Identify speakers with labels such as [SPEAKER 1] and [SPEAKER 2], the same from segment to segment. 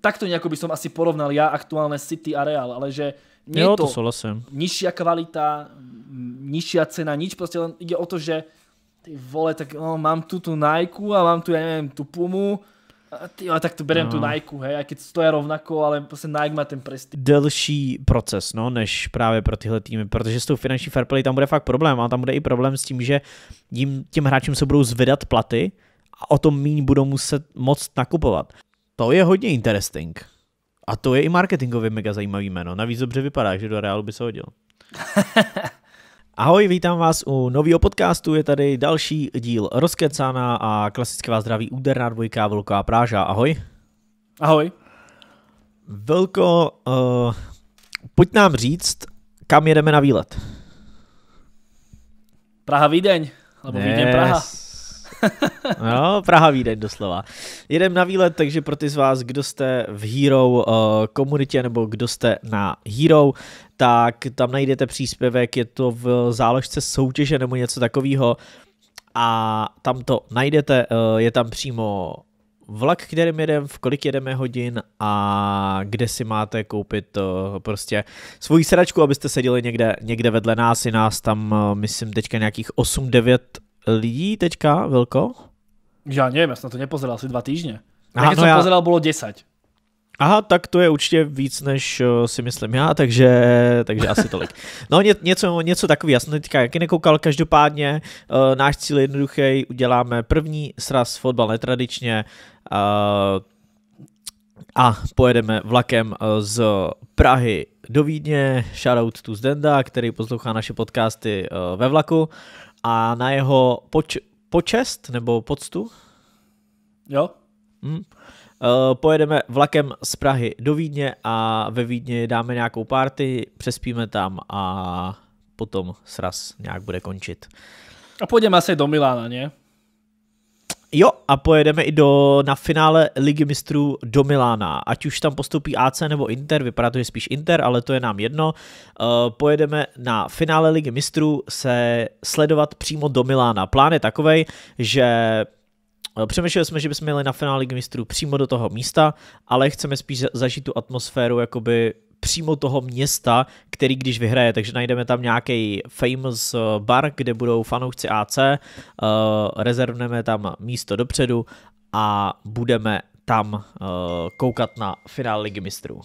[SPEAKER 1] takto nejako by som asi porovnal ja aktuálne City a Real, ale že nie je to, nižšia kvalita, nižšia cena, nič, prostě len ide o to, že ty vole, tak no, mám tu tu Nike a mám tu, ja neviem, tu Pumu, a ty, tak to berem tu no. Nike, hej, aj keď stojí rovnako, ale prostě Nike má ten prestiž.
[SPEAKER 2] Delší proces, no, než právě pro tyhle týmy, protože s tou finanční fair play tam bude fakt problém, a tam bude i problém s tím, že tým hráčom sa se budou zvedat platy a o tom míň budou muset moc nakupovat. To je hodně interesting. A to je i marketingově mega zajímavý jméno. Navíc dobře vypadá, že do reálu by se hodil. Ahoj, vítám vás u nového podcastu. Je tady další díl Rozkecána a klasické vás zdraví úderná dvojka Velká Práža. Ahoj. Ahoj. Velko, uh, pojď nám říct, kam jedeme na výlet.
[SPEAKER 1] Praha Vídeň, nebo yes. Vídeň Praha.
[SPEAKER 2] no, Praha Vídeň doslova. Jedem na výlet, takže pro ty z vás, kdo jste v Hero uh, komunitě nebo kdo jste na Hero, tak tam najdete příspěvek, je to v záložce soutěže nebo něco takového a tam to najdete, uh, je tam přímo vlak, kterým jedeme, v kolik jedeme hodin a kde si máte koupit uh, prostě svoji sračku, abyste seděli někde, někde vedle nás. I nás tam, uh, myslím, teďka nějakých 8-9 lidí teďka, Velko?
[SPEAKER 1] Já nevím, já jsem na to nepozeral asi dva týdny. A Když no jsem já... pozeral, bylo 10.
[SPEAKER 2] Aha, tak to je určitě víc, než eh, si myslím já, takže, takže asi tolik. No ně, něco, něco takový, já jsem teďka jaký nekoukal, každopádně uh, náš cíl je jednoduchý, uděláme první sraz fotbal netradičně uh, a pojedeme vlakem z Prahy do Vídně, shoutout to Zdenda, který poslouchá naše podcasty uh, ve vlaku a na jeho poč- počest nebo poctu
[SPEAKER 1] jo. Hmm,
[SPEAKER 2] pojedeme vlakem z Prahy do Vídně a ve Vídně dáme nějakou párty, přespíme tam a potom sraz nějak bude končit.
[SPEAKER 1] A půjdeme asi do Milána, ne?
[SPEAKER 2] Jo, a pojedeme i do, na finále Ligy mistrů do Milána. Ať už tam postupí AC nebo Inter, vypadá to, že spíš Inter, ale to je nám jedno. Uh, pojedeme na finále Ligy mistrů se sledovat přímo do Milána. Plán je takovej, že eh, Přemýšleli jsme, že bychom měli na finále Ligy mistrů přímo do toho místa, ale chceme spíš zažít tu atmosféru jakoby přímo toho města, který když vyhraje, takže najdeme tam nějaký famous eh, bar, kde budou fanoušci AC, eh, rezervneme tam místo dopředu a budeme tam eh, koukat na finál Ligy mistrů.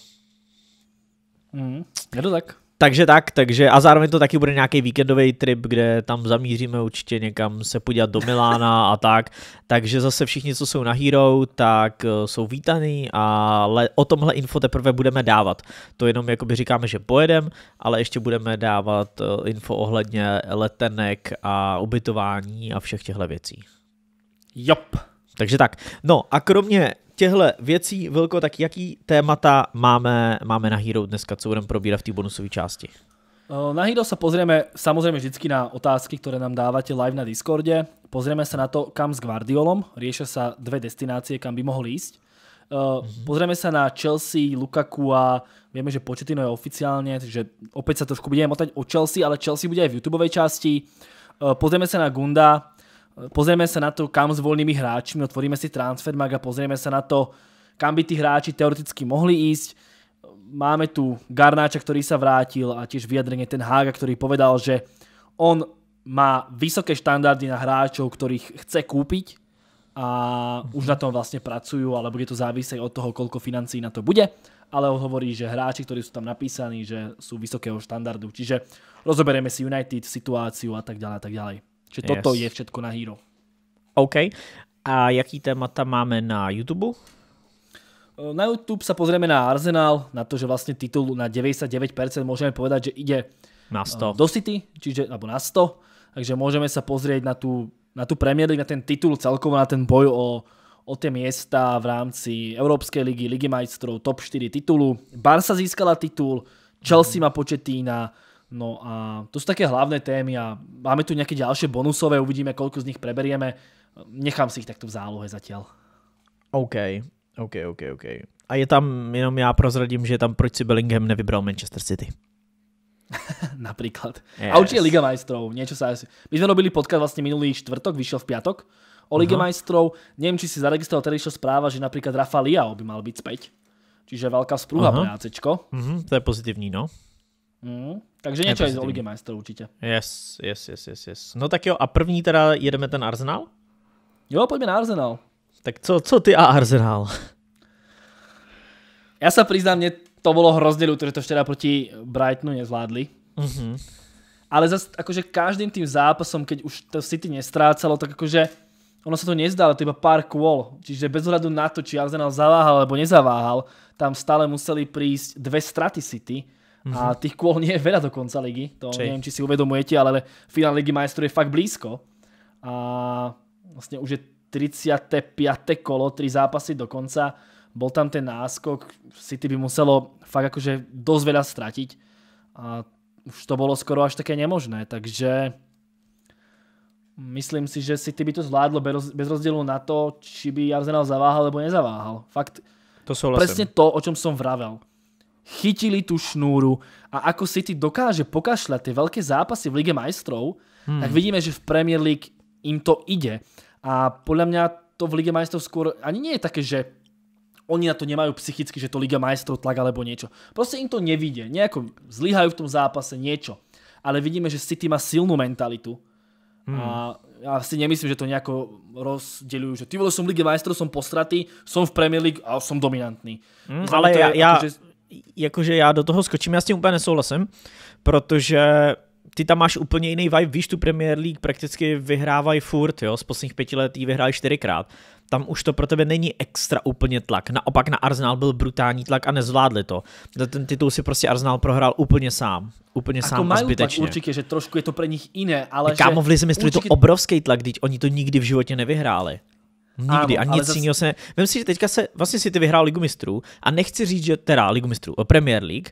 [SPEAKER 2] Mm, je to tak. Takže tak, takže a zároveň to taky bude nějaký víkendový trip, kde tam zamíříme určitě někam se podívat do Milána a tak. Takže zase všichni, co jsou na Hero, tak eh, jsou vítaný, A o tomhle info teprve budeme dávat. To jenom jakoby říkáme, že pojedem, ale ještě budeme dávat eh, info ohledně letenek a ubytování a všech těchto věcí. Jop. Takže tak. No a kromě těchto věcí, Vilko, tak jaký témata máme, máme na Hero dneska, co budeme probírat v té bonusové části?
[SPEAKER 1] Eh, na Hero sa pozrieme samozřejmě vždycky na otázky, které nám dáváte live na Discorde. Pozrieme se na to, kam s Guardiolom. Rieše se dvě destinácie, kam by mohl jít. Mm-hmm. Eh, pozrieme sa na Chelsea, Lukaku a vieme, že Početino je oficiálne, takže opäť sa trošku budeme motať o Chelsea, ale Chelsea bude aj v YouTube časti. Eh, pozrieme sa na Gunda, pozrieme sa na to, kam s voľnými hráčmi, otvoríme si Transfermarkt a pozrieme sa na to, kam by tí hráči teoreticky mohli ísť. Máme tu Garnáča, ktorý sa vrátil a tiež vyjadrenie ten Hága, ktorý povedal, že on má vysoké štandardy na hráčov, ktorých chce kúpiť a už na tom vlastne pracujú, ale bude to závisej od toho, koľko financí na to bude, ale on hovorí, že hráči, ktorí sú tam napísaní, že sú vysokého štandardu. Čiže rozoberieme si United, situáciu a tak ďalej a tak ďalej. Že yes. toto je všetko na Hero.
[SPEAKER 2] OK. A jaký témata máme na YouTube?
[SPEAKER 1] Ehm, na YouTube sa pozrieme na Arsenal, na to, že vlastne titul na 99% môžeme povedať, že ide na 100. Ehm, do City, čiže, alebo na 100. Takže môžeme sa pozrieť na tú, na tú Premier League, na ten titul celkovo, na ten boj o, o tie miesta v rámci Európskej ligy, Ligy majstrov, top 4 titulu. Barca získala titul, Chelsea mhm. má početína, No a to sú také hlavné témy a máme tu nejaké ďalšie bonusové, uvidíme, koľko z nich preberieme. Nechám si ich takto v zálohe zatiaľ. OK,
[SPEAKER 2] OK, OK, OK. A je tam, jenom já prozradím, že je tam, proč si Bellingham nevybral Manchester City.
[SPEAKER 1] Napríklad. Yes. A určite Liga majstrov. Niečo sa asi... My sme robili podcast vlastne minulý čtvrtok, vyšiel v piatok o Liga uh-huh. Mhm. majstrov. Neviem, či si zaregistroval, teda išla správa, že napríklad Rafa Liao by mal byť späť. Čiže veľká sprúha uh-huh. pre Uh-huh.
[SPEAKER 2] Mhm, to je pozitivní, no.
[SPEAKER 1] Mm, takže něco je z Ligy majstrů určitě.
[SPEAKER 2] Yes, yes, yes, yes, yes. No tak jo, a první teda jedeme ten Arsenal?
[SPEAKER 1] Jo, pojďme na Arsenal. Tak co, co ty a
[SPEAKER 2] Arsenal?
[SPEAKER 1] Já se přiznám, mě to bylo hrozně ľúto, že to včera proti Brightonu nezvládli. Mm -hmm. Ale zase jakože každým tým zápasom, keď už to City nestrácalo, tak jakože ono se to nezdalo, to iba pár kôl. Čiže bez ohledu na to, či Arsenal zaváhal alebo nezaváhal, tam stále museli prísť dve straty City Mm-hmm. A mhm. tých kôl nie je veľa do konca ligy. To Či. neviem, či si uvedomujete, ale finál ligy majestru je fakt blízko. A vlastne už je 35. kolo, 3 zápasy do konca. Bol tam ten náskok. City by muselo fakt akože dosť veľa stratiť. A už to bolo skoro až také nemožné. Takže myslím si, že City by to zvládlo bez rozdielu na to, či by Arsenal zaváhal alebo nezaváhal. Fakt,
[SPEAKER 2] to presne
[SPEAKER 1] to, o čom som vravel chytili tu šnúru a ako City dokáže pokašľať tie veľké zápasy v Lige majstrov, hmm. tak vidíme, že v Premier League im to ide. A podľa mňa to v Lige majstrov skôr ani nie je také, že oni na to nemajú psychicky, že to Liga majstrov tlak alebo niečo. Proste im to nevidie. Nejako zlyhajú v tom zápase niečo. Ale vidíme, že City má silnú mentalitu. Hmm. A ja si nemyslím, že to nejako rozdeľujú, že ty vole som Lige majstrov, som postratý, som v Premier League a som dominantný. Hmm, ale ja, je, ja, akože jakože já do toho skočím, já s tím úplně nesouhlasím, protože
[SPEAKER 2] ty tam máš úplně jiný vibe, víš, tu Premier League prakticky vyhrávají furt, jo, z posledních pěti let jí vyhráli čtyřikrát. Tam už to pro tebe není extra úplně tlak. Naopak na Arsenal byl brutální tlak a nezvládli to. Za ten titul si prostě Arsenal prohrál úplně sám. Úplně a jako sám a zbytečně. Tlak,
[SPEAKER 1] určitě, že trošku je to pro nich jiné, ale Kámo, že... v Lize určitě... to
[SPEAKER 2] obrovský tlak, když oni to nikdy v životě nevyhráli. Nikdy ano, a nic zase... se ne... Vem si, že teďka se, vlastně si ty vyhrál Ligu mistrů a nechci říct, že teda Ligu mistrů, eh, Premier League,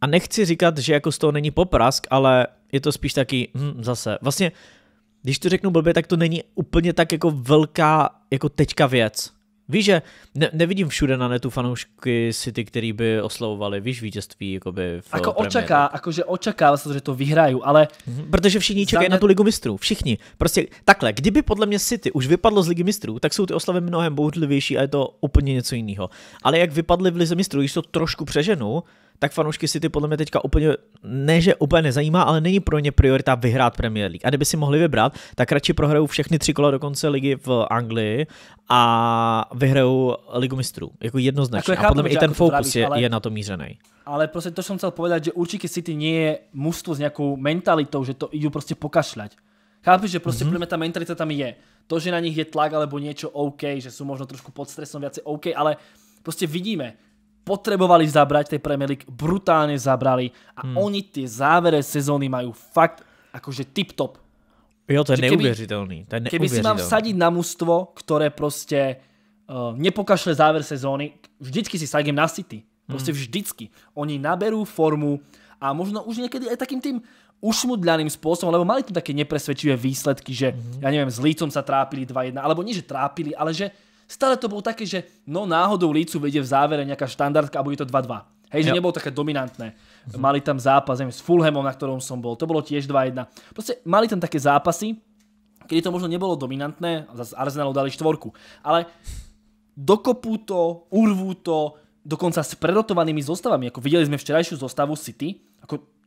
[SPEAKER 2] a nechci říkat, že jako z toho není poprask, ale je to spíš taky, hm, zase, vlastně, když to řeknu blbě, tak to není úplně tak jako velká jako teďka věc. Víš, že ne, nevidím všude na netu fanoušky City, který by oslavovali, víš, vítězství jakoby v Ako premiéru. očaká,
[SPEAKER 1] akože očakával že to
[SPEAKER 2] vyhrají, ale... Mhm, protože všichni čekají mě... na tu ligu mistrů, všichni. Prostě takhle, kdyby podle mě City už vypadlo z ligy mistrů, tak jsou ty oslavy mnohem bouřlivější a je to úplně něco jiného. Ale jak vypadly v lize mistrů, když to trošku přeženu, tak fanoušky City podle mě teďka úplně, ne že úplně nezajímá, ale není pro ně priorita vyhrát Premier League. A kdyby si mohli vybrat, tak radši prohrajou všechny tři kola do konce ligy v Anglii a vyhrajou ligu mistrů. Jako jednoznačně. Jako a podle mě i ten jako fokus je, ale... je na to mířený.
[SPEAKER 1] Ale prostě to, co jsem chtěl povedat, že určitě City nie je mužstvo s nějakou mentalitou, že to jdu prostě pokašľať. Chápeš, že prostě mm -hmm. ta mentalita tam je. To, že na nich je tlak alebo niečo OK, že sú možno trošku pod stresom viacej OK, ale prostě vidíme, potrebovali zabrať tej Premier League, brutálne zabrali a hmm. oni tie závere sezóny majú fakt akože tip-top.
[SPEAKER 2] Jo, to je neuvěřitelný. Keby, to je neuvěřitelný. Keby si mám vsadit
[SPEAKER 1] na mužstvo, ktoré prostě uh, nepokašle záver sezóny, vždycky si sadím na City. Prostě hmm. vždycky. Oni naberú formu a možno už niekedy aj takým tým ušmudľaným spôsobom, lebo mali tu také nepresvedčivé výsledky, že, mm -hmm. ja neviem, s Lícom sa trápili 2-1, alebo nie, že trápili, ale že stále to bolo také, že no náhodou Lícu vedie v závere nejaká štandardka a bude to 2-2. Hej, že nebolo také dominantné. Mali tam zápas s Fulhamom, na ktorom som bol. To bolo tiež 2-1. Proste mali tam také zápasy, kedy to možno nebolo dominantné, a zase Arsenalu dali štvorku. Ale dokopú to, urvú to, dokonca s prerotovanými zostavami. Ako videli sme včerajšiu zostavu City,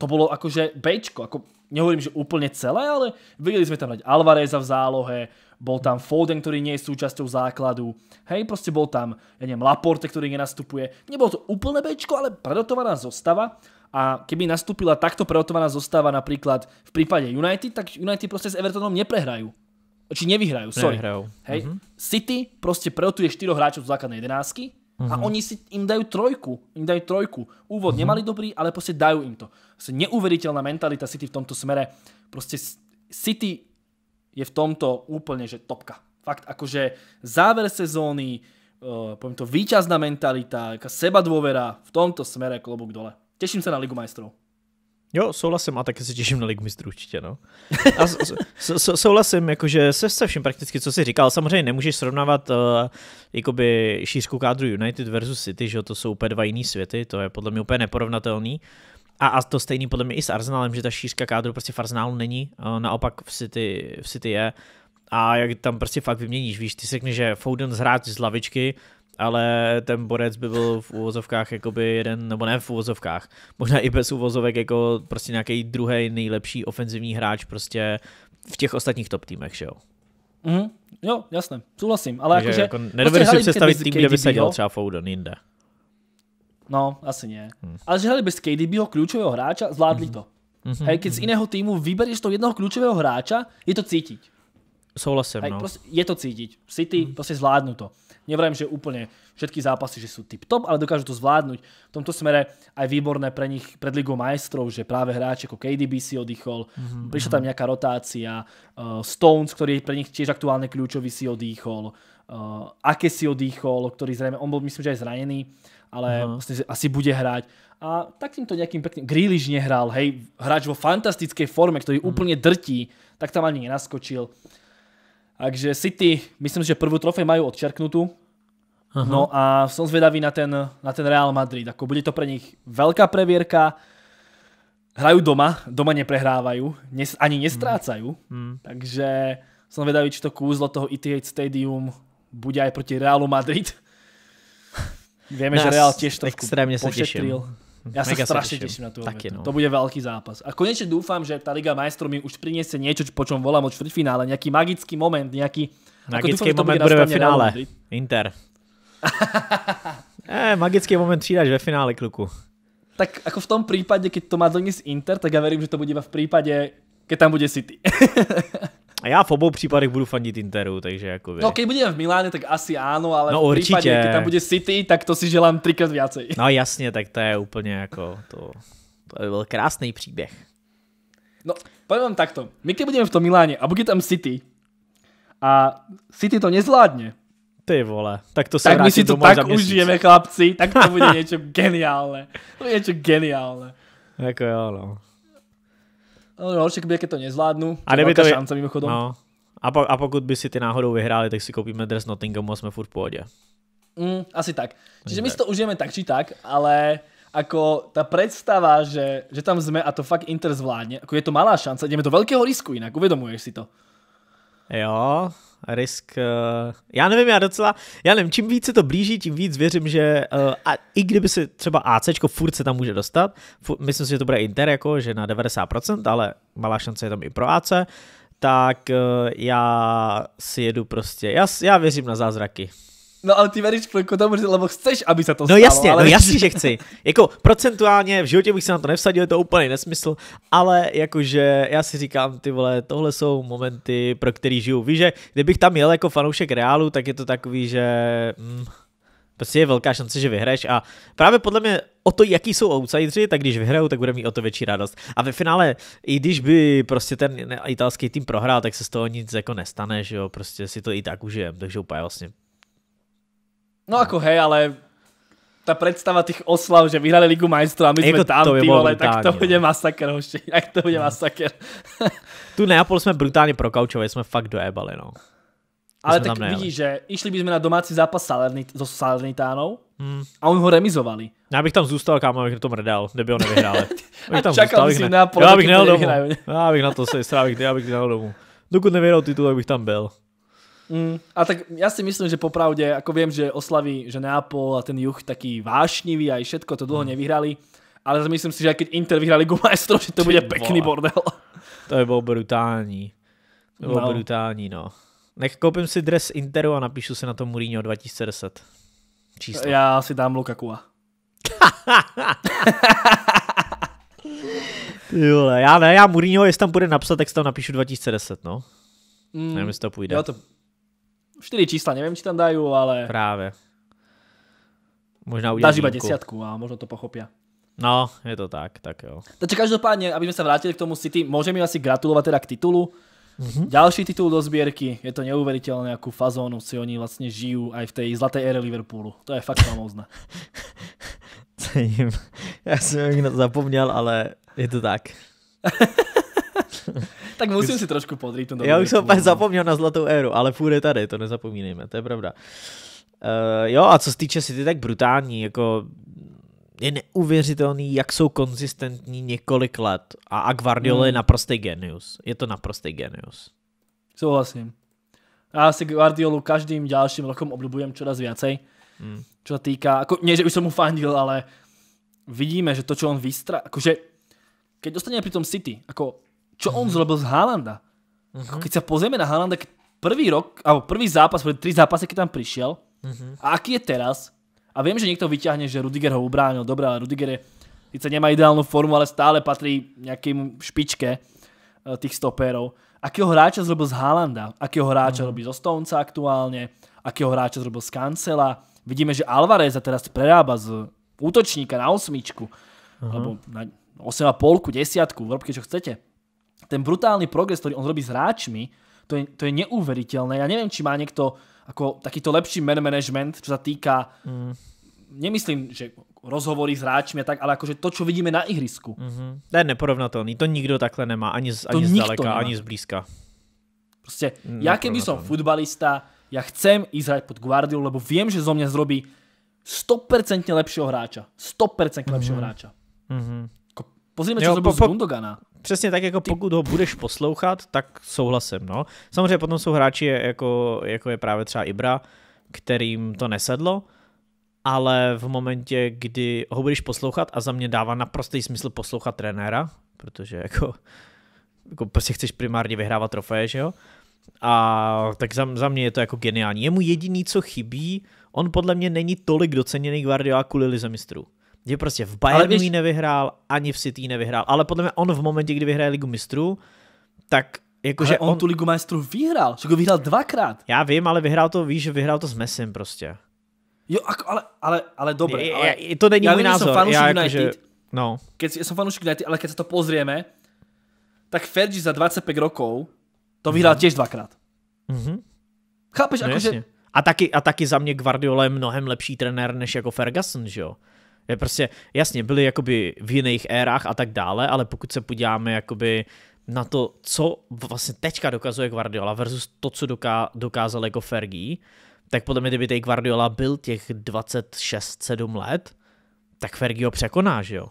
[SPEAKER 1] to bolo akože Bčko, ako nehovorím, že úplne celé, ale videli sme tam dať Alvareza v zálohe, bol tam Foden, ktorý nie je súčasťou základu, hej, proste bol tam, ja neviem, Laporte, ktorý nenastupuje. Nebolo to úplne bečko, ale predotovaná zostava a keby nastúpila takto predotovaná zostava napríklad v prípade United, tak United proste s Evertonom neprehrajú. Či nevyhrajú, sorry. Nevyhrajú. Hej, mhm. City proste predotuje 4 hráčov z základnej jedenásky, mm A mhm. oni si im dajú trojku, im dajú trojku. Úvod mm nemali dobrý, ale proste dajú im to. Proste neuveriteľná mentalita City v tomto smere. Proste City je v tomto úplne, že topka. Fakt, akože záver sezóny, uh, eh, poviem to, víťazná mentalita, seba dôvera v tomto smere klobúk dole. Teším sa na Ligu majstrov. Jo, souhlasím a taky se
[SPEAKER 2] těším na Ligu mistrů určitě, no. A souhlasím, jakože se, se vším prakticky, co jsi říkal, samozřejmě nemůžeš srovnávat uh, jakoby šířku kádru United versus City, že to jsou úplně dva jiný světy, to je podle mě úplně neporovnatelný. A, a to stejný podle mě i s Arsenalem, že ta šířka kádru prostě v Arsenalu není, uh, naopak v City, v City je. A jak tam prostě fakt vyměníš, víš, ty si řekneš, že Foden zhrát z lavičky, ale ten borec by byl v úvozovkách jakoby jeden, nebo ne v úvozovkách, možná i bez úvozovek jako prostě nějaký druhý nejlepší ofenzivní hráč prostě v těch ostatních top týmech, že jo?
[SPEAKER 1] Mm, jo, jasné, souhlasím, ale jakože... Jako, jako nedovedu si představit tým, kde by seděl třeba
[SPEAKER 2] Foden jinde.
[SPEAKER 1] No, asi ne. Hmm. Ale že hali bez KDBho kľúčového hráča, zvládli mm-hmm. to. Mm-hmm. Hej, keď z hmm. iného týmu vyberieš toho jednoho kľúčového hráča, je to cítiť. Souhlasím, Hej, no. Prostě je to cítiť. City mm-hmm. prostě zvládnu to. Nevrajím, že úplne všetky zápasy, že sú tip-top, ale dokážu to zvládnuť. V tomto smere aj výborné pre nich pred Ligou majstrov, že práve hráč ako KDB si odýchol, mhm, prišla mhm. tam nejaká rotácia, e, Stones, ktorý je pre nich tiež aktuálne kľúčový, si odýchol, e, Ake si odýchol, ktorý zrejme, on bol myslím, že aj zranený, ale asi bude hrať. A takýmto nejakým pekným, Grealish nehral, hej, hráč vo fantastickej forme, ktorý mhm. úplne drtí, tak tam ani nenaskočil. Takže City, myslím, že prvú trofej majú odčerknutú. Aha. No a som zvedavý na ten, na ten Real Madrid. Ako bude to pre nich veľká previerka. Hrajú doma, doma neprehrávajú, nes, ani nestrácajú. Hmm. Takže som zvedavý, či to kúzlo toho Etihad Stadium bude aj proti Realu Madrid. Vieme, Nás že Real tiež trošku extrémne sa teším. Já sa strašne teším na tú Taky, no. To bude veľký zápas. A konečne dúfam, že tá Liga majstrov mi už priniesie niečo, po čom volám od čtvrtfinále, nejaký magický moment, nejaký... Jako magický dúfam, moment bude, ve finále. Inter.
[SPEAKER 2] eh, magický moment přijdeš ve finále, kluku.
[SPEAKER 1] Tak ako v tom prípade, keď to má doniesť Inter, tak ja verím, že to bude iba v prípade, keď tam bude City. A já v obou případech budu fandit Interu, takže jako No když budeme v Miláně, tak asi ano, ale no, v určitě. Prípadě, tam bude City, tak to si želám trikrát viacej.
[SPEAKER 2] No jasně, tak to je úplně jako to, to by byl krásný příběh.
[SPEAKER 1] No, poviem vám takto. My když budeme v tom Miláně a bude tam City a City to nezvládne, ty vole, tak to se Tak my si to tak užijeme, chlapci, tak to bude něco geniálné. To bude něco geniálné.
[SPEAKER 2] Jako jo, no.
[SPEAKER 1] No, no roček běh je to nezvládnu. A kdyby to... šance mimochodom. No.
[SPEAKER 2] A, po, a, pokud by si ty náhodou vyhráli, tak si koupíme dres Nottinghamu a jsme furt v pohodě.
[SPEAKER 1] Mm, asi tak. Čiže my si to užijeme tak či tak, ale ako ta představa, že, že tam jsme a to fakt Inter zvládne, ako je to malá šance, jdeme do velkého risku jinak, uvědomuješ si to.
[SPEAKER 2] Jo, risk. Uh, já nevím, já docela, já nevím, čím víc se to blíží, tím víc věřím, že uh, a i kdyby se třeba AC furt se tam může dostat, furt, myslím si, že to bude Inter jako, že na 90%, ale malá šance je tam i pro AC, tak uh, já si jedu prostě, já, já věřím na zázraky.
[SPEAKER 1] No ale ty veríš k jako tomu, že, lebo chceš, aby se to no, stalo. No jasně, ale... no jasně, že
[SPEAKER 2] chci. Jako procentuálně v životě bych se na to nevsadil, je to úplný nesmysl, ale jakože já si říkám, ty vole, tohle jsou momenty, pro který žiju. Víš, že kdybych tam jel jako fanoušek Reálu, tak je to takový, že... Mm, prostě je velká šance, že vyhraješ a právě podle mě o to, jaký jsou outsideri, tak když vyhrajou, tak bude mít o to větší radost. A ve finále, i když by prostě ten italský tým prohrál, tak se z toho nic jako nestane, že jo, prostě si to i tak užijem, takže úplně vlastně
[SPEAKER 1] No ako hej, ale tá predstava tých oslav, že vyhrali Ligu majstrov a my jako sme tam, to vole, tak to no. bude masaker, hoši, tak to bude no. masaker.
[SPEAKER 2] tu Neapol sme brutálně prokaučovali, jsme fakt dojebali, no. Ale tak vidíš,
[SPEAKER 1] že išli by sme na domácí zápas Salernit, so Salernitánou hmm. a oni ho remizovali.
[SPEAKER 2] Já bych tam zůstal, kámo, abych na tom redal, by ho nevyhrál. a tam čakal bych si ne... Neapol, já bych nejel domů. Já bych na to se strávil, já bych nejel domů. Dokud nevyhrál titul, tak bych tam byl.
[SPEAKER 1] Mm, a tak ja si myslím, že popravde, ako viem, že oslaví, že Neapol a ten juh taký vášnivý a aj všetko, to dlho mm. nevyhrali, ale myslím si, že aj keď Inter vyhrali Gumaestro, že to Ty bude vole. pekný bordel.
[SPEAKER 2] To je bol brutální. To bol no. brutální, no. Nech koupím si dres Interu a napíšu si na to Mourinho 2010. Číslo.
[SPEAKER 1] Já si dám Lukakua.
[SPEAKER 2] Ty já ne, já Mourinho, jestli tam bude napsat, tak si tam napíšu 2010, no. Mm, Nevím, jestli to půjde. Jo, to,
[SPEAKER 1] čtyři čísla, nevím, či tam dají, ale...
[SPEAKER 2] Právě. Možná udělají iba desiatku
[SPEAKER 1] a možno to pochopia.
[SPEAKER 2] No, je to tak, tak jo.
[SPEAKER 1] Takže každopádně, aby sme sa vrátili k tomu City, im asi gratulovať teda k titulu. Mhm. Ďalší titul do zbierky, je to neuvěřitelné, jakou fazónu si oni vlastně žijú aj v té zlaté ére Liverpoolu. To je fakt famózne.
[SPEAKER 2] Cením. Já jsem na to zapomněl, ale je to tak. tak musím si trošku podrýt. Já už jsem úplně zapomněl na zlatou éru, ale furt je tady, to nezapomínejme, to je pravda. Uh, jo, a co se týče City, tak brutální, jako je neuvěřitelný, jak jsou konzistentní několik let. A, a Guardiola hmm. je naprostý genius. Je to naprostý genius.
[SPEAKER 1] Souhlasím. Já si Guardiolu každým dalším rokem obľubujem čoraz viacej. Hmm. Čo se týká, jako, ne, že už jsem mu fandil, ale vidíme, že to, co on vystra... Jakože, keď dostane při tom City, jako čo on mhm. zrobil z Haalanda. Uh-huh. Keď sa pozrieme na Haalanda, keď prvý rok, alebo prvý zápas, prvý tri zápasy, keď tam prišiel, mhm. a aký je teraz, a viem, že niekto vyťahne, že Rudiger ho ubránil, dobré, ale Rudiger je, síce nemá ideálnu formu, ale stále patrí nejakým špičke eh, tých stopérov. Akého hráča zrobil z Haalanda, akého hráča uh-huh. robí zo Stonca aktuálne, akého hráča zrobil z Kancela, vidíme, že Alvareza teraz prerába z útočníka na osmičku,
[SPEAKER 2] uh-huh. alebo
[SPEAKER 1] na polku, desiatku, robte čo chcete ten brutálny progres, ktorý on robí s hráčmi, to je, to je neuveriteľné. Ja neviem, či má niekto ako takýto lepší man management, čo sa týka mm. nemyslím, že rozhovory s hráčmi a tak, ale akože to, čo vidíme na ihrisku. Mm-hmm.
[SPEAKER 2] To je neporovnatelný, to nikto takhle nemá, ani, z, ani zdaleka, nemá. ani zblízka.
[SPEAKER 1] Prostě, ja keby som futbalista, ja chcem ísť hrať pod Guardiou, lebo viem, že zo mňa zrobí 100% lepšieho hráča. 100% mm-hmm. hráča. Mm-hmm. Pozrime, čo jo, zrobil po, po, z Gundogana přesně tak, jako
[SPEAKER 2] pokud ho budeš poslouchat, tak souhlasím, no. Samozřejmě potom jsou hráči, jako, jako je právě třeba Ibra, kterým to nesedlo, ale v momentě, kdy ho budeš poslouchat a za mě dává naprostý smysl poslouchat trenéra, protože jako, jako prostě chceš primárně vyhrávat trofeje, že jo? A tak za, za mě je to jako geniální. Jemu jediný, co chybí, on podle mě není tolik doceněný Guardiola kvůli lize mistrů. Kdy prostě v Bayernu když... ji nevyhrál, ani v City nevyhrál. Ale podle mě on v momentě, kdy vyhraje Ligu mistrů, tak jakože on, on, tu Ligu mistrů vyhrál, že ho vyhrál dvakrát. Já vím, ale vyhrál to, víš, vyhrál to s Messim prostě.
[SPEAKER 1] Jo, ako, ale, ale, ale dobré. Ale... Je, to není já můj názor. Som ja United, no. Keď, já jsem fanúšik United, ale když se to pozrieme, tak Fergie za 25 rokov to vyhrál mm. dvakrát. Mm-hmm. Chápeš, no že...
[SPEAKER 2] A taky, a taky za mě Guardiola je mnohem lepší trenér než jako Ferguson, že jo? Je prostě, jasně, byly jakoby v jiných érách a tak dále, ale pokud se podíváme jakoby na to, co vlastně teďka dokazuje Guardiola versus to, co doká, dokázal jako Fergie, tak podle mě, kdyby tady Guardiola byl těch 26-7 let, tak Fergie ho překoná, že jo?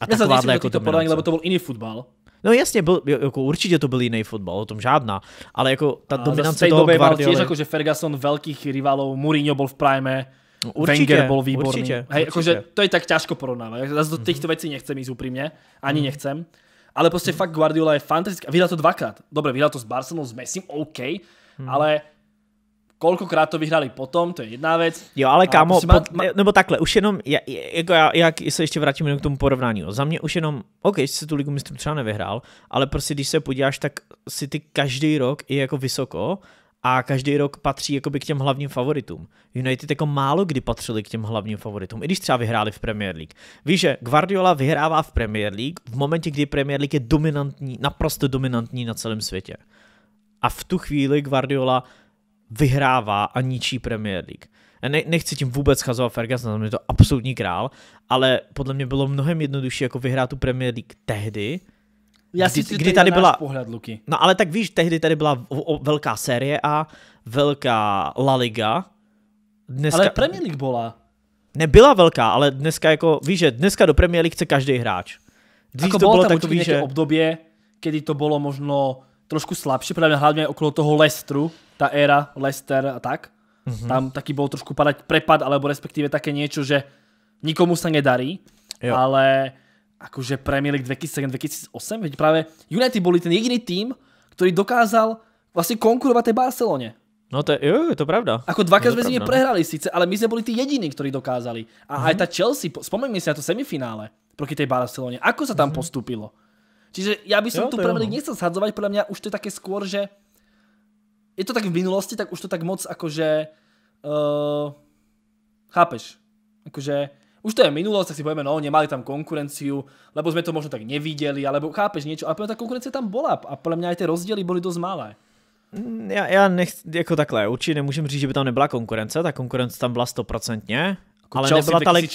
[SPEAKER 2] A takováhle jako to podání, lebo to
[SPEAKER 1] byl jiný fotbal. No jasně,
[SPEAKER 2] byl, jako určitě to byl jiný fotbal, o tom žádná, ale jako ta dominance toho Guardiola... tiež jako,
[SPEAKER 1] že Ferguson velkých rivalů, Mourinho byl v prime, No, Určite, Wenger bol výborný. Určite, Hej, Akože, to je tak ťažko porovnávať. Zas do týchto mhm. vecí nechcem ísť úprimne. Ani mm. nechcem. Ale proste mm. fakt Guardiola je fantastická. Vyhral to dvakrát. Dobre, vyhral to s Barcelonou, s Messi, OK. Mm. Ale Kolikrát to vyhrali potom, to je jedna věc. Jo, ale kámo, ale pod, nebo takhle,
[SPEAKER 2] už jenom, jako já, jak se ještě vrátím jenom k tomu porovnání. Za mě už jenom, OK, se tu ligu mistrů třeba nevyhrál, ale prostě když se podíváš, tak si ty každý rok i jako vysoko, a každý rok patří jakoby k těm hlavním favoritům. United jako málo kdy patřili k těm hlavním favoritům, i když třeba vyhráli v Premier League. Víš, že Guardiola vyhrává v Premier League v momentě, kdy Premier League je dominantní, naprosto dominantní na celém světě. A v tu chvíli Guardiola vyhrává a ničí Premier League. Ne, nechci tím vůbec schazovat Ferguson, je to absolutní král, ale podle mě bylo mnohem jednodušší jako vyhrát tu Premier League tehdy, já si kdy tady byla pohled, Luky. No ale tak víš, tehdy tady byla velká série A, velká La Liga.
[SPEAKER 1] Dneska... Ale Premier League byla.
[SPEAKER 2] Nebyla velká, ale dneska jako, víš, že dneska do Premier League chce každý hráč. Dřív jako to bylo takový, že...
[SPEAKER 1] obdobie, kdy to bylo možno trošku slabší. právě hlavně okolo toho Lestru, ta éra Lester a tak. Mm-hmm. Tam taky bylo trošku padať prepad, alebo respektive také něco, že nikomu se nedarí, jo. ale akože Premier League 2007-2008, veď práve United boli ten jediný tým, ktorý dokázal vlastne konkurovať tej Barcelone.
[SPEAKER 2] No to je, jo, je to pravda. Ako dvakrát sme s nimi no. prehrali
[SPEAKER 1] síce, ale my sme boli tí jediní, ktorí dokázali. A uh-huh. aj mhm. tá Chelsea, spomeňme si na to semifinále proti tej Barcelone. Ako sa tam uh-huh. postúpilo? Čiže ja by som jo, tu Premier League nechcel zhadzovať, podľa mňa už to je také skôr, že je to tak v minulosti, tak už to tak moc akože... Uh, chápeš? Akože už to je minulosť, tak si povieme, no nemali tam konkurenciu, lebo sme to možno tak nevideli, alebo chápeš niečo, ale podľa tá konkurence tam bola a podľa mňa aj tie rozdiely boli dosť malé. Mm,
[SPEAKER 2] já, já nech jako takhle, určitě nemůžem říct, že by tam nebyla konkurence, ta konkurence tam byla stoprocentně, jako ale Chelsea nebyla ta liga,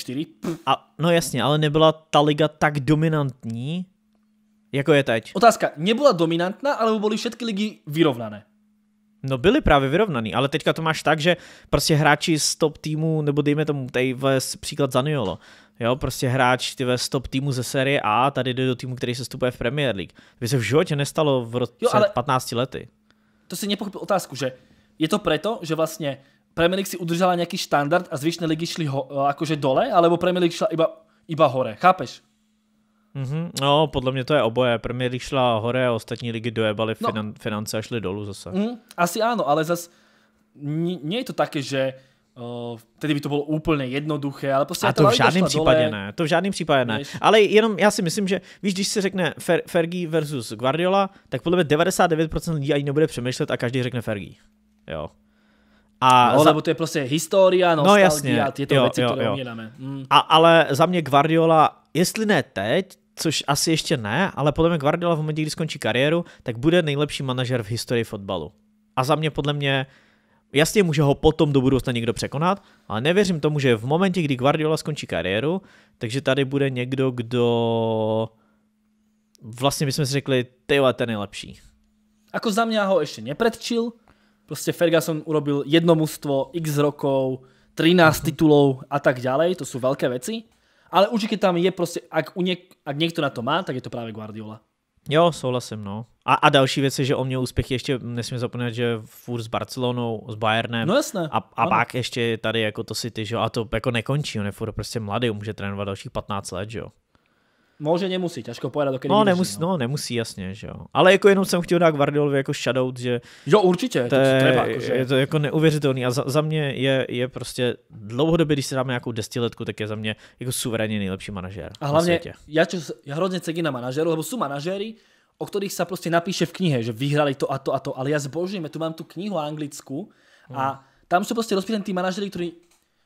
[SPEAKER 2] a, no jasně, ale nebyla ta liga tak dominantní, jako je teď. Otázka, nebyla dominantná, ale byly všechny ligy vyrovnané? No byli právě vyrovnaný, ale teďka to máš tak, že prostě hráči z top týmu, nebo dejme tomu, tady vez příklad Zaniolo, jo, prostě hráč ty ve top týmu ze série A tady jde do týmu, který se stupuje v Premier League. By se v životě nestalo v roce jo, ale 15 lety.
[SPEAKER 1] To si nepochopil otázku, že je to proto, že vlastně Premier League si udržela nějaký standard a zvyšné ligy šly ho, e, akože dole, alebo Premier League šla iba, iba hore, chápeš?
[SPEAKER 2] Mm-hmm. No, podle mě to je oboje. Premier League šla hore a ostatní ligy dojebaly no. finan- finance a šly dolů zase. Mm,
[SPEAKER 1] asi ano, ale zase nie je to také, že Uh, tedy by to bylo úplně jednoduché, ale prostě... A to v žádném případě dole. ne, to
[SPEAKER 2] v žádném případě ne. Ale jenom já si myslím, že víš, když se řekne Fer- Fergie versus Guardiola, tak podle mě 99% lidí ani nebude přemýšlet a každý řekne Fergie. Jo. A no, za... lebo
[SPEAKER 1] to je prostě historie. no, jasně. tyto věci, jo, které jo. Mm.
[SPEAKER 2] A, ale za mě Guardiola, jestli ne teď, což asi ještě ne, ale podle mě Guardiola v momentě, kdy skončí kariéru, tak bude nejlepší manažer v historii fotbalu. A za mě podle mě Jasně může ho potom do budoucna někdo překonat, ale nevěřím tomu, že v momentě, kdy Guardiola skončí kariéru, takže tady bude někdo, kdo vlastně bychom si řekli, je ten nejlepší.
[SPEAKER 1] Ako za mě ho ještě nepredčil, prostě Ferguson urobil jedno mužstvo, x rokov, 13 titulů a tak dále, to jsou velké věci. Ale určitě tam je prostě, ak, u něk, ak někdo na to má, tak je to právě Guardiola.
[SPEAKER 2] Jo, souhlasím, no. A, a další věc je, že o mě úspěchy ještě nesmím zapomínat, že furt s Barcelonou, s Bayernem. No jasné. A, a pak ještě tady jako to City, že jo, a to jako nekončí, on je furt prostě mladý, může trénovat dalších 15 let, že jo.
[SPEAKER 1] Může, nemusí, těžko do dokedy no, nemusí, no. no.
[SPEAKER 2] nemusí, jasně, že jo. Ale jako jenom jsem chtěl dát Guardiolovi jako shoutout, že... Jo, určitě, to, to treba, jako, že... je to jako neuvěřitelný a za, za mě je, je prostě dlouhodobě, když si dáme nějakou destiletku, tak je za mě jako suverénně nejlepší manažer A hlavně,
[SPEAKER 1] já, čo, já hrozně cedím na manažeru, lebo jsou manažery, o kterých se prostě napíše v knihe, že vyhrali to a to a to, ale já zbožňujem, tu mám tu knihu anglickou hmm. a tam jsou prostě rozpísaní ty manažery, kteří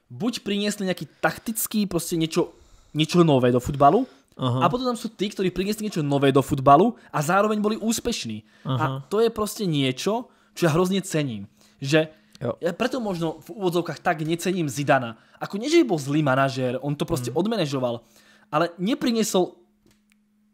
[SPEAKER 1] buď přinesli nějaký taktický, prostě něco, něco nové do fotbalu, Aha. A potom tam sú tí, ktorí priniesli niečo nové do futbalu a zároveň boli úspešní. Aha. A to je proste niečo, čo ja hrozne cením. Že Ja preto možno v úvodzovkách tak necením Zidana. Ako nie, že by bol zlý manažér, on to proste mm. odmanéžoval, ale nepriniesol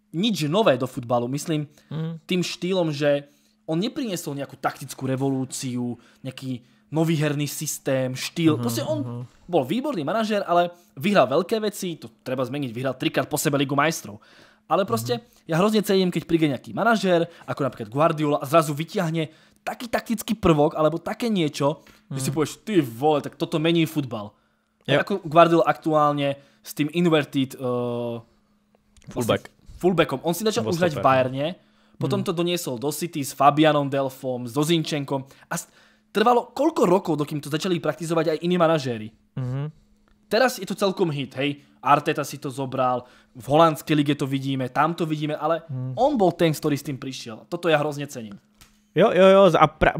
[SPEAKER 1] nič nové do futbalu. Myslím mm. tým štýlom, že on nepriniesol nejakú taktickú revolúciu, nejaký nový herný systém, štýl. Uh-huh, prostě on uh-huh. Mhm. bol výborný manažer, ale vyhral veľké veci, to treba zmeniť, vyhral trikrát po sebe Ligu majstrov. Ale mhm. prostě uh-huh. ja hrozně cením, keď príde nejaký manažer, ako napríklad Guardiola a zrazu vytiahne taký taktický prvok alebo také niečo, uh-huh. že si povieš, ty vole, tak toto mení futbal. Yep. Ako Guardiola aktuálne s tým inverted uh, fullback. Vlastne, fullbackom. On si začal už v no. Bayerne, potom -huh. to doniesol do City s Fabianom Delfom, s Dozinčenkom a Trvalo koľko rokov, dokým to začali praktizovať aj iní manažéri. Mm-hmm. Teraz je to celkom hit, hej. Arteta si to zobral, v holandské lige to vidíme, tam to vidíme, ale mm. on byl ten, který s tím přišel. Toto já hrozně cením.
[SPEAKER 2] Jo, jo, jo, a pra,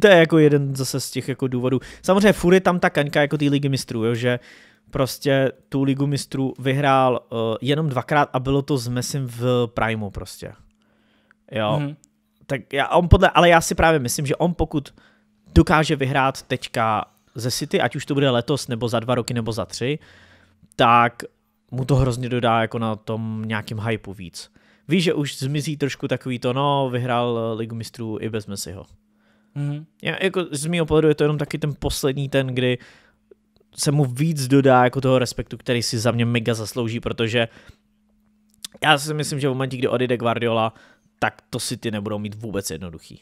[SPEAKER 2] to je jako jeden zase z těch jako důvodů. Samozřejmě furt je tam ta kaňka jako té ligy mistrů, jo, že prostě tu ligu mistrů vyhrál uh, jenom dvakrát a bylo to s Messim v Primu prostě. Jo. Mm-hmm. Tak já, on podle, ale já si právě myslím, že on pokud dokáže vyhrát teďka ze City, ať už to bude letos, nebo za dva roky, nebo za tři, tak mu to hrozně dodá jako na tom nějakým hypeu víc. Víš, že už zmizí trošku takový to, no, vyhrál eh, Ligu mistrů i bez Messiho. Mm-hmm. Já, jako z mého pohledu je to jenom taky ten poslední ten, kdy se mu víc dodá jako toho respektu, který si za mě mega zaslouží, protože já si myslím, že v momentě, kdy odjede Guardiola, tak to si ty nebudou mít vůbec jednoduchý.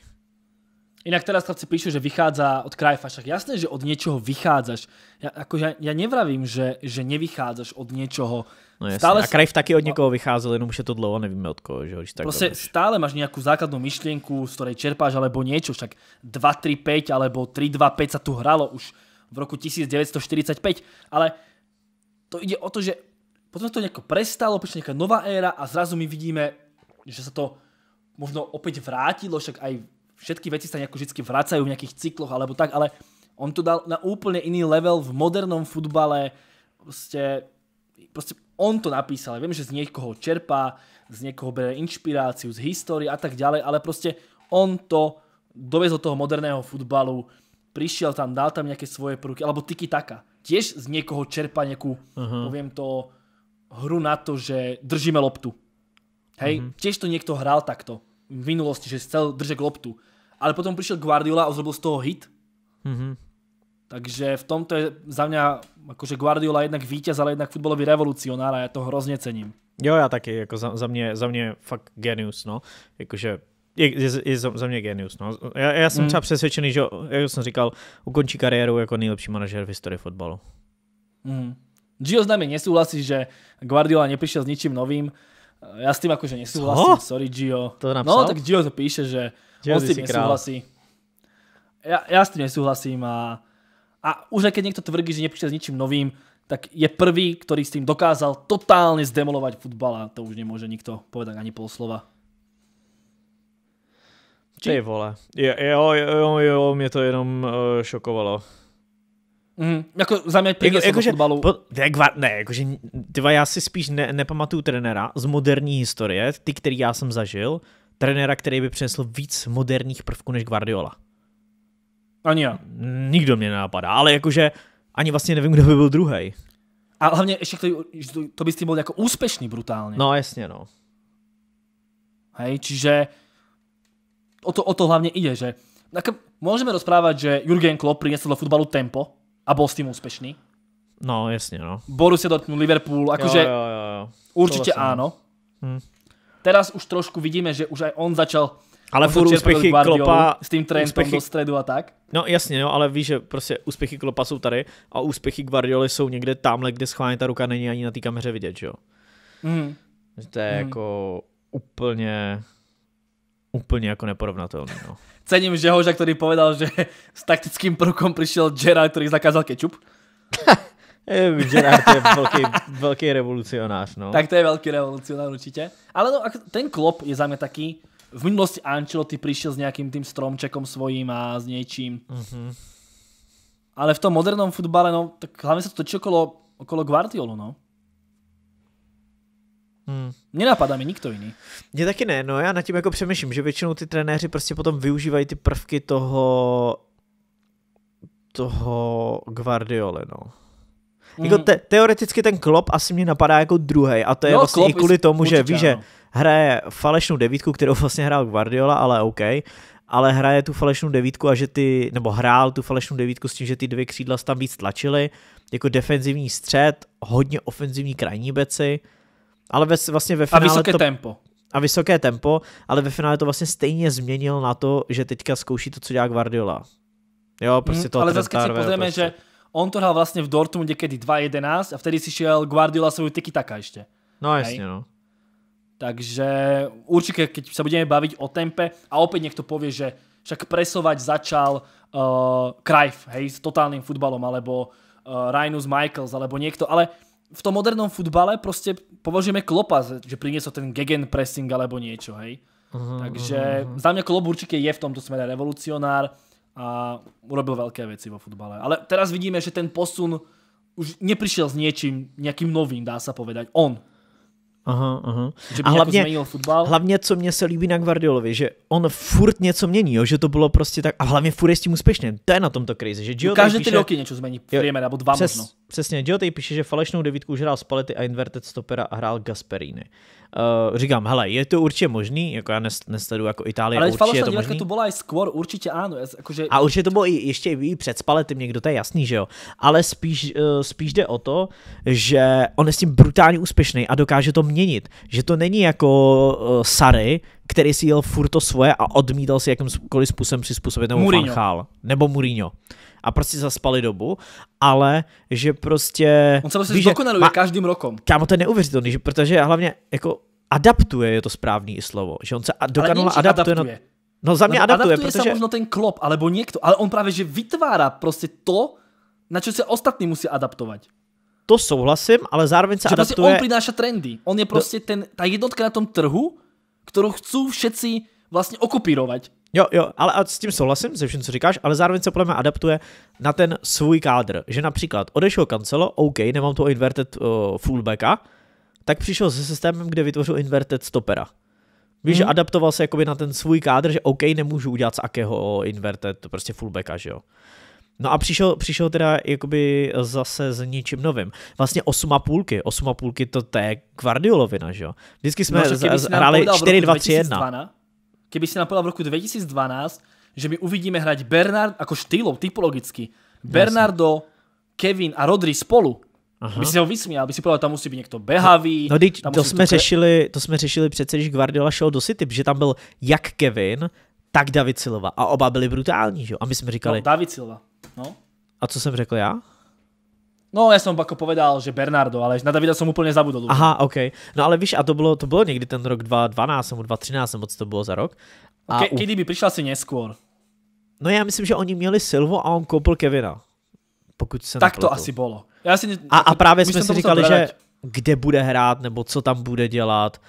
[SPEAKER 1] Inak teraz chlapci píšu, že vychádza od Krajfa, však jasné, že od niečoho vychádzaš. Ja, akože, ja nevravím, že, že nevychádzaš od niečoho. No jasne. Stále... A Krajf
[SPEAKER 2] taky od niekoho no. vycházel, jenom už je to dlho, nevíme od koho. Že, tak Proste
[SPEAKER 1] dobrý. stále máš nejakú základnú myšlienku, z ktorej čerpáš, alebo niečo, však 2-3-5 alebo 3-2-5 sa tu hralo už v roku 1945, ale to ide o to, že potom to nejako prestalo, prišla nejaká nová éra a zrazu my vidíme, že sa to možno opäť vrátilo, však aj všetky veci sa nejako vždy vracajú v nejakých cykloch alebo tak, ale on to dal na úplne iný level v modernom futbale. Prostě, prostě on to napísal. viem, že z niekoho čerpá, z niekoho bere inšpiráciu, z histórie a tak ďalej, ale prostě on to dovezol toho moderného futbalu, prišiel tam, dal tam nejaké svoje prvky, alebo tiki taka. Tiež z niekoho čerpa nejakú, uh-huh. poviem to, hru na to, že držíme loptu. Hej, uh-huh. tiež to niekto hral takto v minulosti, že chcel držet loptu ale potom přišel Guardiola a zrobil z toho hit. Mm-hmm. Takže v tomto je za mě jakože Guardiola jednak vítěz, ale jednak futbalový revolucionár a já to hrozně cením.
[SPEAKER 2] Jo, já taky, jako za, za, mě, za mě fakt genius, no. Jakože je, je,
[SPEAKER 1] je za, mě genius. No.
[SPEAKER 2] Já, já jsem mm. třeba přesvědčený, že, jak jsem říkal, ukončí kariéru jako nejlepší manažer v historii fotbalu.
[SPEAKER 1] Mm. Gio s nami nesouhlasí, že Guardiola nepřišel s ničím novým. Já s tím jakože nesouhlasím, sorry Gio. To napsal? No, tak Gio to píše, že že on s tým nesúhlasí. Ja, ja s tým nesúhlasím a, a už aj keď niekto tvrdí, že neprišiel s ničím novým, tak je prvý, ktorý s tým dokázal totálne zdemolovať futbal a to už nemôže nikto povedať ani pol slova.
[SPEAKER 2] Či... Ty vole. Jo, jo, jo, jo, mě to jenom uh, šokovalo.
[SPEAKER 1] Mm, jako za mě jako, jako, že, Po, ne, ne,
[SPEAKER 2] jakože, dva, já si spíš ne, nepamatuju trenéra z moderní historie, ty, který já jsem zažil, trenéra, který by přinesl víc moderních prvků než Guardiola. Ani já. Nikdo mě nenapadá, ale jakože ani vlastně nevím, kdo by byl druhý.
[SPEAKER 1] A hlavně ještě to, to by s tím byl jako úspěšný brutálně. No jasně, no. Hej, čiže o to, o to hlavně ide, že tak můžeme rozprávat, že Jurgen Klopp přinesl do fotbalu tempo a byl s tím úspěšný.
[SPEAKER 2] No, jasně, no.
[SPEAKER 1] Borussia Dortmund, Liverpool, akože jo, jo, jo, jo. určitě ano. áno. Hm teraz už trošku vidíme, že už aj on začal ale furt úspěchy Klopa... S tím trendem úspěchy... do středu a tak?
[SPEAKER 2] No jasně, no, ale víš, že prostě úspěchy Klopa jsou tady a úspěchy Guardioli jsou někde tamhle, kde schválně ta ruka není ani na té kameře vidět, že jo? Mm. To je mm. jako úplně, úplně jako neporovnatelné, no.
[SPEAKER 1] Cením Žehoža, který povedal, že s taktickým prokom přišel Gerard, který zakázal kečup. Gerard eh, je velký, velký
[SPEAKER 2] revolucionář, no. Tak to
[SPEAKER 1] je velký revolucionář určitě. Ale no, ten klop je za mě taký, v minulosti Ancelotti přišel s nějakým tím stromčekom svojím a s něčím. Uh mhm. -huh. Ale v tom modernom futbale, no, tak hlavně se to točí okolo, okolo Guardiolu, no. Hmm. Nenapadá mi nikto jiný. Mně taky ne, no já nad tím jako přemýšlím,
[SPEAKER 2] že většinou ty trenéři prostě potom využívají ty prvky toho toho Guardiole, no. Hmm. Jako mm. te, teoreticky ten klop asi mě napadá jako druhý a to je no, vlastně i kvůli tomu, že víš, že hraje falešnou devítku, kterou vlastně hrál Guardiola, ale OK, ale hraje tu falešnou devítku a že ty, nebo hrál tu falešnou devítku s tím, že ty dvě křídla tam víc tlačily, jako defenzivní střed, hodně ofenzivní krajní beci, ale ve, vlastně ve finále... A vysoké to, tempo. A vysoké tempo, ale ve finále to vlastně stejně změnil na to, že teďka zkouší to, co dělá Guardiola. Jo, prostě hmm, to Ale zase si pozrieme, prostě.
[SPEAKER 1] že on to hral vlastne v Dortmunde kedy 2-11 a vtedy si šiel Guardiola svoju tiki taká ešte. No jasne, no. Takže určite, keď sa budeme baviť o tempe a opäť niekto povie, že však presovať začal uh, hej, s totálnym futbalom, alebo uh, Rhinus Michaels, alebo niekto, ale v tom modernom futbale prostě považujeme Klopa, že priniesol ten gegen pressing alebo niečo, hej. Uh-huh, Takže uh-huh. za mňa Klop určite je v tomto smere revolucionár, a urobil veľké veci vo futbale. Ale teraz vidíme, že ten posun už neprišiel s niečím, nejakým novým, dá sa povedať. On.
[SPEAKER 2] Aha, aha. Že by a hlavně, změnil futbal. hlavně, co
[SPEAKER 1] mě se líbí na Guardiolovi,
[SPEAKER 2] že on furt něco mění, jo? že to bylo prostě tak, a hlavně furt je s tím úspěšným. To je na tomto krizi, že Gio Každé píše, roky něco změní, průměr, nebo dva přes, možno. Přesně, Giotej píše, že falešnou devítku už hrál z palety a inverted stopera a hrál Gasperini. Uh, říkám, hele, je to určitě možný, jako já nesledu jako Itálie, Ale určitě je to možný. to
[SPEAKER 1] byla i skôr, určitě ano. Jakože... A určitě
[SPEAKER 2] to bylo i, ještě i před spaletem někdo, to je jasný, že jo. Ale spíš, uh, spíš jde o to, že on je s tím brutálně úspěšný a dokáže to měnit. Že to není jako uh, Sary, který si jel furt to svoje a odmítal si jakýmkoliv způsobem přizpůsobit nebo Mourinho. Fanchal, nebo Mourinho a prostě zaspali dobu, ale že prostě... On se prostě vlastně zdokonaluje má... každým rokem. Kámo, to je neuvěřitelný, že, protože hlavně jako adaptuje je to správný slovo, že on se dokonale adaptuje, adaptuje. Na... No za mě no, adaptuje, adaptuje protože... se možno
[SPEAKER 1] ten klop, alebo někdo, ale on právě, že vytvára prostě to, na co se ostatní musí adaptovat. To souhlasím, ale zároveň se že prostě adaptuje... Prostě on přináší trendy. On je prostě ten, ta jednotka na tom trhu, kterou chcou všetci vlastně okopírovat. Jo, jo, ale a s tím souhlasím, se vším, co říkáš, ale zároveň se podle mě adaptuje na
[SPEAKER 2] ten svůj kádr. Že například odešel Kancelo, OK, nemám toho inverted uh, fullbacka, tak přišel se systémem, kde vytvořil inverted stopera. Víš, hmm. adaptoval se jakoby na ten svůj kádr, že OK, nemůžu udělat z akého inverted prostě fullbacka, že jo. No a přišel, přišel teda jakoby zase s ničím novým. Vlastně 8 a půlky, 8 a půlky to, to je Guardiolovina, že jo. Vždycky jsme no, jako hráli 4-2-3-1
[SPEAKER 1] keby si nám povedal v roku 2012, že my uvidíme hrať Bernard, ako štýlov, typologicky, Bernardo, Kevin a Rodri spolu, Aha. by si ho vysměl, by si povedal, tam musí být někdo behavý. No, no tam to jsme, to...
[SPEAKER 2] řešili, to jsme řešili přece, když Guardiola šel do City, že tam byl jak Kevin, tak David Silva. A oba byli brutální, že jo? A my jsme říkali... No,
[SPEAKER 1] David Silva, no.
[SPEAKER 2] A co jsem řekl já?
[SPEAKER 1] No, já jsem pak povedal, že Bernardo, ale na Davida jsem úplně zabudol.
[SPEAKER 2] Aha, OK. No ale víš, a to bylo, to bylo někdy ten rok 2012 nebo 2013, moc to bylo za rok. A Ke, u... Kdy
[SPEAKER 1] by přišla si neskôr?
[SPEAKER 2] No já myslím, že oni měli Silvo a on koupil Kevina. Pokud se Tak to asi bylo. Já si a, a právě jsme si říkali, že kde bude hrát, nebo co tam bude dělat.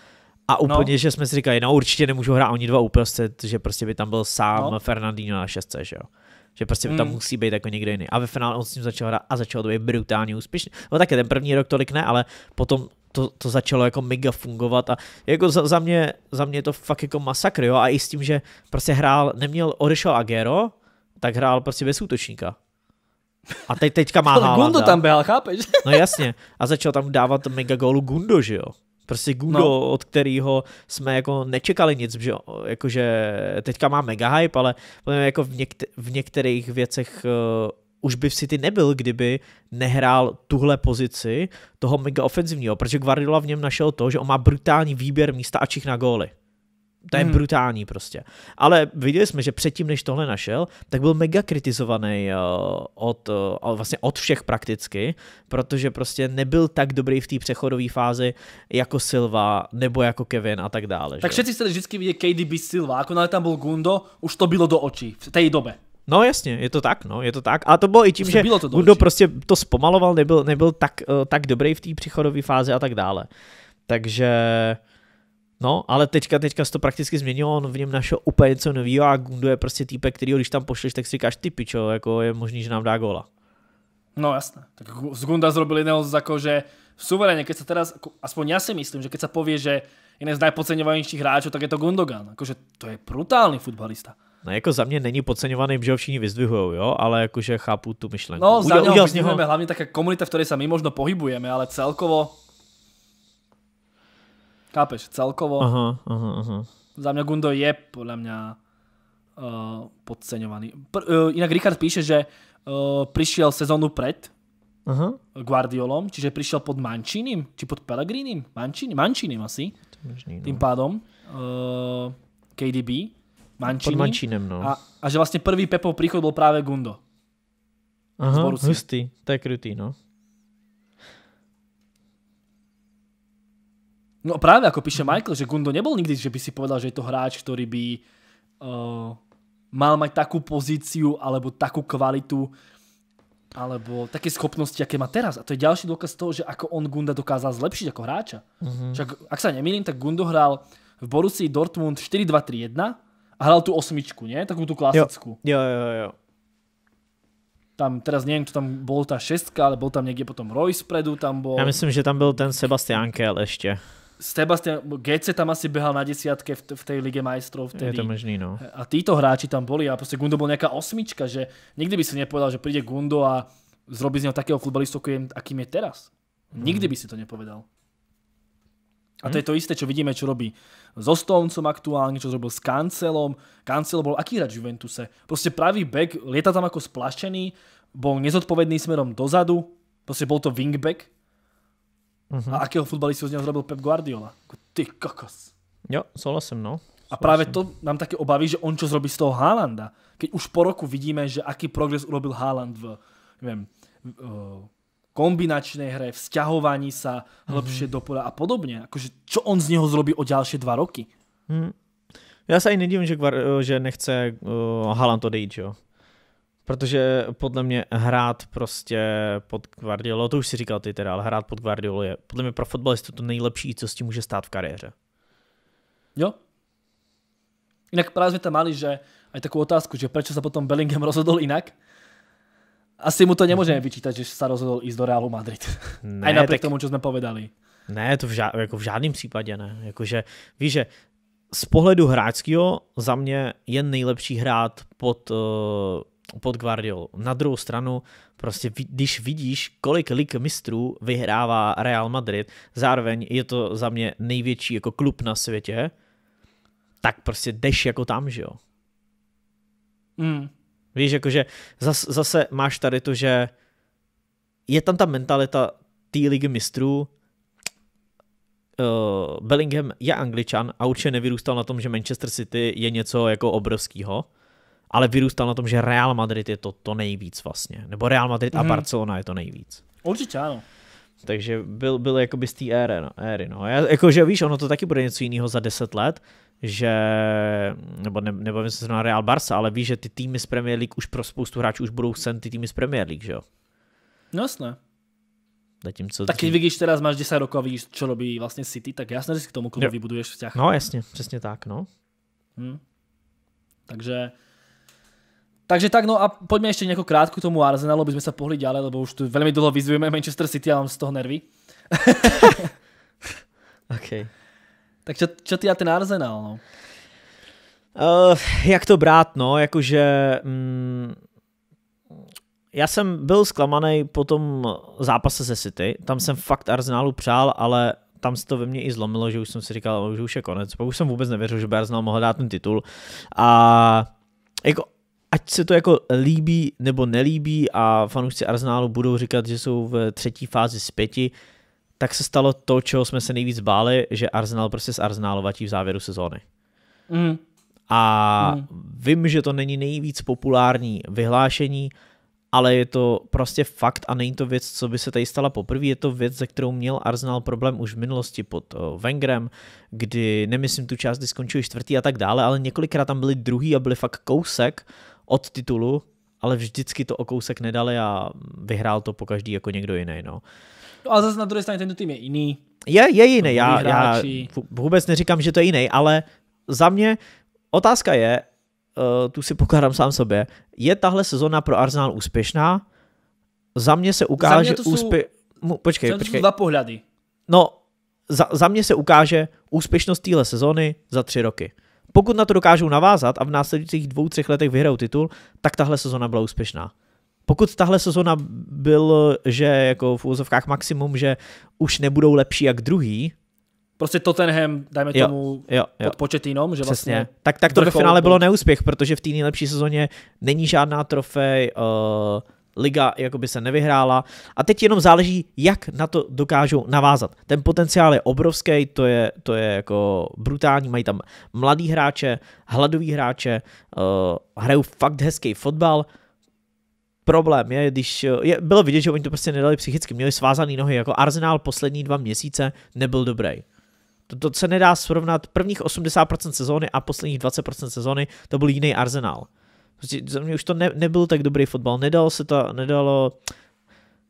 [SPEAKER 2] A no. úplně, no. že jsme si říkali, no určitě nemůžu hrát oni dva uprostřed, že prostě by tam byl sám no. Fernandino na šestce, že jo. Že prostě mm. tam hmm. musí být jako někde jiný. A ve finále on s ním začal hrát a začal to být brutálně úspěšný. No také ten první rok tolik ne, ale potom to, to začalo jako mega fungovat a jako za, za, mě, za mě to fakt jako masakr, jo, a i s tím, že prostě hrál, neměl, odešel Agero, tak hrál prostě bez útočníka. A teď teďka má Gundo tam byl, chápeš? no jasně. A začal tam dávat mega gólu Gundo, že jo? Prostě Gudo, no. od kterého jsme jako nečekali nic, že jakože teďka má mega hype, ale jako v, někte- v některých věcech uh, už by v City nebyl, kdyby nehrál tuhle pozici toho mega ofenzivního, protože Guardiola v něm našel to, že on má brutální výběr místa a čich na góly. To je hmm. brutální prostě. Ale viděli jsme, že předtím, než tohle našel, tak byl mega kritizovaný eh, od, eh, vlastně od všech prakticky, protože prostě nebyl tak dobrý v té přechodové fázi jako Silva nebo jako Kevin a tak dále. Tak všichni
[SPEAKER 1] se vždycky vidět KDB Silva, jako ale tam byl Gundo, už to bylo do očí v té době.
[SPEAKER 2] No jasně, je to tak, no, je to tak. A to bylo i tím, to prostě že bylo to Gundo prostě to zpomaloval, nebyl, nebyl tak, eh, tak dobrý v té přechodové fázi a tak dále. Takže No, ale teďka, teďka se to prakticky změnilo, on v něm našel úplně něco nového a Gundo je prostě týpek, který když tam pošleš, tak si říkáš, ty pičo, jako je možný, že nám dá góla.
[SPEAKER 1] No jasné. Tak z Gunda zrobil jiného z že suverénně, keď se teraz, jako, aspoň já si myslím, že keď se pově, že jeden z najpodceňovanejších hráčů, tak je to Gundogan. jakože to je brutální futbalista.
[SPEAKER 2] No jako za mě není podceňovaný, že ho všichni vyzdvihujou, jo, ale jakože chápu tu myšlenku. No, za Uděl, něho
[SPEAKER 1] hlavně také komunita, v které se my možno pohybujeme, ale celkovo Kápeš, celkovo. Aha, aha, aha. Za mňa Gundo je podľa mňa uh, eh, podceňovaný. Pr- uh, eh, inak Richard píše, že uh, eh, prišiel sezónu pred -huh. Guardiolom, čiže prišiel pod Mančinim, či pod Pellegrinim? Mančini, Mančinim asi. Možný, no. Tým pádom uh, KDB, Mančini. Pod Mančinem, no. A, a že vlastne prvý Pepov príchod bol práve Gundo. Aha, hustý, to je krutý, no. No práve ako píše Michael, že Gundo nebol nikdy, že by si povedal, že je to hráč, ktorý by uh, mal mať takú pozíciu alebo takú kvalitu alebo také schopnosti, aké má teraz. A to je ďalší dôkaz toho, že ako on Gunda dokázal zlepšiť ako hráča. Mm-hmm. Však, ak sa nemýlim, tak Gundo hral v Borussii Dortmund 4-2-3-1 a hral tú osmičku, nie? Takú tú klasickú. Jo, jo, jo, jo. Tam teraz neviem, kto tam bol tá šestka, ale bol tam niekde potom Roy spredu, tam bol... Ja myslím,
[SPEAKER 2] že tam byl ten Sebastian Kell ešte.
[SPEAKER 1] Sebastian, GC tam asi behal na desiatke v, v tej lige majstrov. Vtedy. Je to možný, no. A títo hráči tam boli a proste Gundo bol nejaká osmička, že nikdy by si nepovedal, že príde Gundo a zrobí z neho takého futbalistu, akým je teraz. No. Nikdy by si to nepovedal. A to hm? je to isté, čo vidíme, čo robí so Stovncom aktuálne, čo zrobil s Kancelom. Kancel bol aký hráč v Juventuse? Proste pravý back, lieta tam ako splašený, bol nezodpovedný smerom dozadu, proste bol to wingback, Uh-huh. A akého fotbalistu z něho zrobil Pep Guardiola? Jako ty kokos. Jo, souhlasím, no. A právě to nám taky obaví, že on čo zrobí z toho Haalanda. Keď už po roku vidíme, že aký progres urobil Haaland v, nevím, v, eh, kombinačné hre, v sťahovaní sa hlbšie mm -hmm. do pola a podobně. Akože, čo on z něho zrobí o další dva roky? Mm. Já se i nedivím,
[SPEAKER 2] že, eh, že nechce uh, Haaland odejít, jo. Protože podle mě hrát prostě pod Guardiolo, to už si říkal ty teda, ale hrát pod Guardiolo je podle mě pro fotbalistu to nejlepší, co s tím může stát v kariéře.
[SPEAKER 1] Jo. Jinak právě jsme tam mali, že aj takovou otázku, že proč se potom Bellingham rozhodl jinak, asi mu to nemůžeme mhm. vyčítat, že se rozhodl jít do Realu Madrid. Ne, Aj napriek tak... tomu, co jsme povedali.
[SPEAKER 2] Ne, to v, ža- jako v žádném případě ne. Jakože, víš, že z pohledu hráčského za mě je nejlepší hrát pod uh, pod Guardiolou. Na druhou stranu, prostě když vidíš, kolik lig mistrů vyhrává Real Madrid, zároveň je to za mě největší jako klub na světě, tak prostě jdeš jako tam, že jo. Mm. Víš, jakože zase, zase máš tady to, že je tam ta mentalita té ligy mistrů, eh, Bellingham je angličan a určitě nevyrůstal na tom, že Manchester City je něco jako obrovského ale vyrůstal na tom, že Real Madrid je to to nejvíc vlastně. Nebo Real Madrid mm-hmm. a mhm. Barcelona je to nejvíc. Určitě ano. Takže byl, byl jakoby z té éry, no. éry no. Já, jako, že víš, ono to taky bude něco jiného za 10 let, že, nebo ne, nebavím se na Real Barca, ale víš, že ty týmy z Premier League už pro spoustu hráčů už budou sen ty týmy z Premier League, že jo? No jasné. co tak když
[SPEAKER 1] vidíš teraz, máš 10 rokov a vidíš, co robí vlastně City, tak jasné, že si k tomu klubu vybuduješ vzťah.
[SPEAKER 2] No jasně, přesně tak, no.
[SPEAKER 1] Hmm. Takže takže tak, no a poďme ešte nejako krátko k tomu Arsenalu, aby sme sa pohli ďalej, lebo už tu veľmi dlho vyzvujeme Manchester City a mám z toho nervy.
[SPEAKER 2] OK.
[SPEAKER 1] Tak čo, čo ty a ten Arsenal, no?
[SPEAKER 2] Uh, jak to brát, no, jakože... Mm, já jsem byl zklamaný po tom zápase se City, tam jsem fakt Arsenalu přál, ale tam se to ve mně i zlomilo, že už jsem si říkal, že už je konec. Pak už jsem vůbec nevěřil, že by Arsenal mohl dát ten titul. A jako ať se to jako líbí nebo nelíbí a fanoušci Arsenalu budou říkat, že jsou v třetí fázi pěti, tak se stalo to, čeho jsme se nejvíc báli, že Arsenal prostě z Arsenálovatí v závěru sezóny. Mm. A mm. vím, že to není nejvíc populární vyhlášení, ale je to prostě fakt a není to věc, co by se tady stala poprvé. Je to věc, ze kterou měl Arsenal problém už v minulosti pod Vengrem, eh, kdy nemyslím tu část, kdy skončili čtvrtý a tak dále, ale několikrát tam byli druhý a byli fakt kousek od titulu, ale vždycky to o kousek nedali a vyhrál to po každý jako někdo jiný. No.
[SPEAKER 1] no a zase na druhé straně tento tým je jiný. Je, je jiný, já, já
[SPEAKER 2] vůbec neříkám, že to je jiný, ale za mě otázka je, eh, tu si pokládám sám sobě, je tahle sezona pro Arsenal úspěšná? Za mě se ukáže za mě to úspě... Počkej, za mě to počkej. Jsou dva pohledy. No, za, za mě se ukáže úspěšnost téhle sezony za tři roky. Pokud na to dokážou navázat a v následujících dvou, třech letech vyhrajou titul, tak tahle sezona byla úspěšná. Pokud tahle sezona byl, že jako v úzovkách maximum, že už nebudou lepší jak druhý,
[SPEAKER 1] prostě Tottenham, dajme jo, tomu, jo, jo. pod početínom, že Přesně. vlastně... Tak, tak to ve finále bylo
[SPEAKER 2] neúspěch, protože v té nejlepší sezóně není žádná trofej, uh, liga jakoby se nevyhrála a teď jenom záleží, jak na to dokážou navázat. Ten potenciál je obrovský, to je, to je jako brutální, mají tam mladý hráče, hladový hráče, uh, hrajou fakt hezký fotbal, problém je, když eh, je, bylo vidět, že oni to prostě nedali psychicky, měli svázané nohy, jako Arsenal poslední dva měsíce nebyl dobrý. To, to se nedá srovnat, prvních 80% sezóny a posledních 20% sezóny to byl jiný Arsenal. Prostě za mě už to ne, nebyl tak dobrý fotbal, nedal se to, nedalo,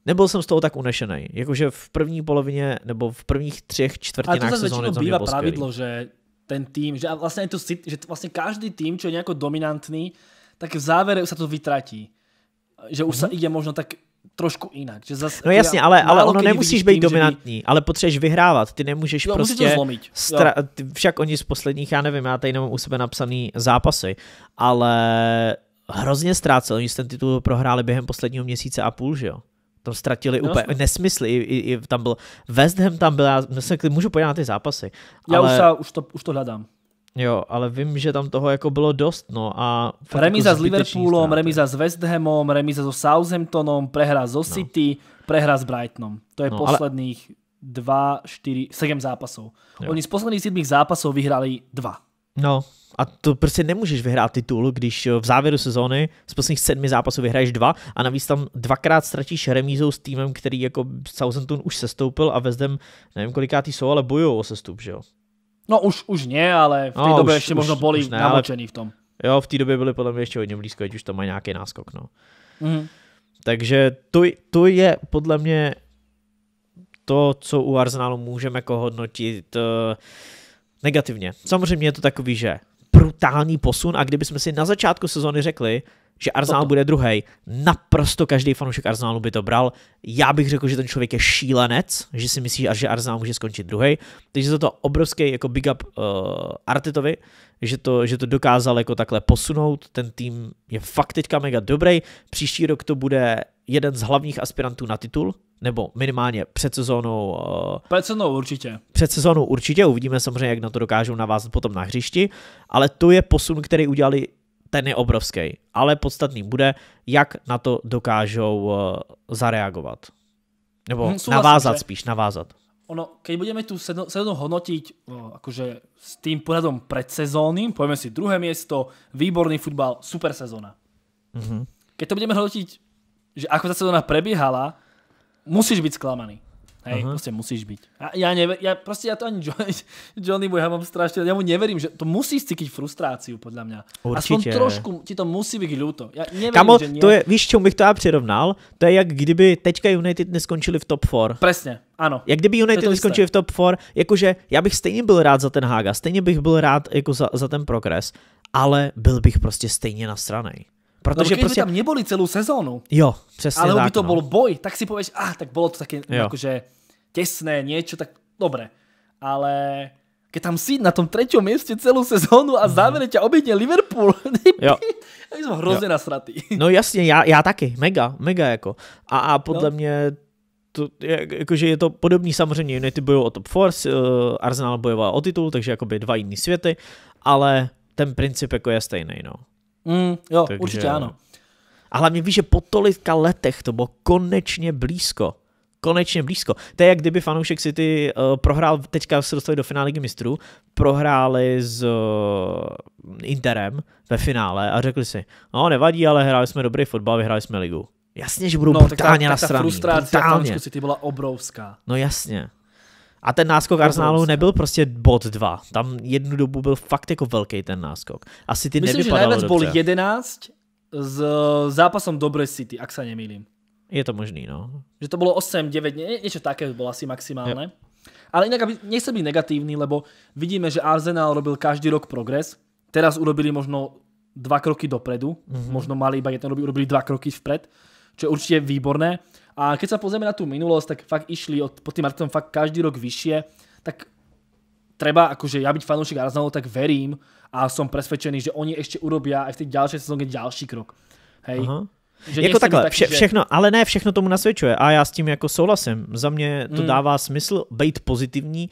[SPEAKER 2] nebyl jsem z toho tak unešený. Jakože v první polovině nebo v prvních třech čtvrtinách Ale to sezóny to bývá pravidlo,
[SPEAKER 1] že ten tým, že vlastně, to, že vlastně každý tým, čo je nějak dominantný, tak v závere se to vytratí. Že už mm -hmm. se jde mhm. možno tak trošku jinak. Že zas, no jasně, ale, ale ono nemusíš být tím,
[SPEAKER 2] dominantní, by... ale potřebuješ vyhrávat, ty nemůžeš jo, prostě... To zlomit. Stra... však oni z posledních, já nevím, já tady nemám u sebe napsaný zápasy, ale hrozně ztrácel, oni ten titul prohráli během posledního měsíce a půl, že jo? To ztratili no, úplně nesmysly. I, i, i, tam byl West Ham, tam byl, já můžu pojít na ty zápasy. Já ale... už, se,
[SPEAKER 1] už, to, už to hledám.
[SPEAKER 2] Jo, ale vím, že tam toho jako bylo dost, no a... Remíza jako s Liverpoolom, ztráty.
[SPEAKER 1] remíza s West Hamom, remíza so Southamptonom, prehra so no. City, no. prehra s Brightonom. To je no, posledných ale... 2, 4, 7 zápasů. Oni z posledních 7 zápasů vyhrali 2.
[SPEAKER 2] No, a to prostě nemůžeš vyhrát titul, když eh, v závěru sezóny z posledních sedmi zápasů vyhraješ dva a navíc tam dvakrát ztratíš remízou s týmem, který jako Southampton už sestoupil a West Ham, nevím kolikátý jsou, ale bojují o sestup, že jo?
[SPEAKER 1] No už, už ne, ale v té no, době už, ještě už, možno boli ne, namočený v tom.
[SPEAKER 2] Jo, v té době byli podle mě ještě hodně blízko, ať už to má nějaký náskok. No. Mm. Takže to, to je podle mě to, co u Arsenalu můžeme kohodnotit jako eh, negativně. Samozřejmě je to takový, že brutální posun a kdybychom si na začátku sezóny řekli, že Arsenal bude druhý. Naprosto každý fanoušek Arsenalu by to bral. Já bych řekl, že ten člověk je šílenec, že si myslí, že Arsenal může skončit druhý. Takže za to obrovský jako big up uh, Artetovi, že to, že to dokázal jako takhle posunout. Ten tým je fakt teďka mega dobrý. Příští rok to bude jeden z hlavních aspirantů na titul, nebo minimálně před sezónou. Eh,
[SPEAKER 1] před sezónou určitě.
[SPEAKER 2] Před sezónou určitě, uvidíme samozřejmě, jak na to dokážou navázat potom na hřišti, ale to je posun, který udělali ten je obrovský. Ale podstatný bude, jak na to dokážou eh, zareagovat. Nebo hmm, súhlasím, navázat že... spíš, navázat.
[SPEAKER 1] Ono, keď budeme tu sezónu hodnotiť o, eh, akože s tým pohľadom predsezóny, povieme si druhé miesto, výborný futbal, super sezóna. Mm-hmm. Keď to budeme hodnotiť, že ako ta sezóna prebiehala, musíš byť sklamaný. Hej, uh-huh. proste musíš byť. A ja, never, ja proste ja to ani Johnny, Johnnymu, ja mám strašne, ja mu neverím, že to musí cítiť frustráciu, podľa mňa. Určite. Aspoň trošku ti to musí být ľúto. Ja neverím, Kamo, že nie. to je,
[SPEAKER 2] víš, čemu bych to já přirovnal? To je jak kdyby teďka United neskončili v top 4. Presne, ano. Jak kdyby United neskončili v top 4, jakože já bych stejně byl rád za ten Haga, stejně bych byl rád jako za, za ten progres, ale byl bych prostě stejně nasranej. Protože no, prostě... by
[SPEAKER 1] tam neboli celou sezónu. Jo, přesně Ale tak, by to no. byl boj, tak si pověš, ah, tak bylo to také jakože těsné, něco, tak dobré. Ale když tam si na tom třetím místě celou sezónu a mhm. závěrem tě obědně Liverpool. jo. tak jsem hrozně nasratý.
[SPEAKER 2] No jasně, já, já taky, mega, mega jako. A, a podle no. mě to, jak, jakože je to podobný samozřejmě, United bojoval o top 4, uh, eh, Arsenal bojoval o titul, takže jakoby dva jiný světy, ale ten princip jako je stejný, no. Mm, jo, Takže... určitě ano. A hlavně víš, že po tolika letech to bylo konečně blízko. Konečně blízko. To je jak kdyby fanoušek City uh, prohrál, teďka se dostali do finále mistrů, prohráli s uh, Interem ve finále a řekli si, no nevadí, ale hráli jsme dobrý fotbal, vyhráli jsme ligu. Jasně, že budou no, brutálně straně. ta, ta frustrace City
[SPEAKER 1] byla obrovská.
[SPEAKER 2] No jasně. A ten náskok Arsenalu nebyl prostě bod 2. Tam jednu dobu byl fakt jako velký ten náskok. Asi ty Myslím, že najviac byl
[SPEAKER 1] 11 s e, zápasom dobré, City, ak se nemýlím.
[SPEAKER 2] Je to možný, no.
[SPEAKER 1] Že to bylo 8, 9, nie, niečo také bylo asi maximálně. Ale jinak aby, nechcem být negativní, lebo vidíme, že Arsenal robil každý rok progres. Teraz urobili možno dva kroky dopredu, mm -hmm. možno mali iba jeden, urobili dva kroky vpred, čo je určitě výborné. A keď sa pozrieme na tú minulosť, tak fakt išli od, pod tým Arteta fakt každý rok vyššie, tak treba, akože ja byť fanúšik Arsenalu, tak verím a som presvedčený, že oni ešte urobia aj v tej ďalšej sezóne ďalší krok. Hej. Aha. Že jako takhle, tak, vše, že... všechno,
[SPEAKER 2] ale ne, všechno tomu nasvědčuje a já s tím jako souhlasím. Za mě to hmm. dává smysl být pozitivní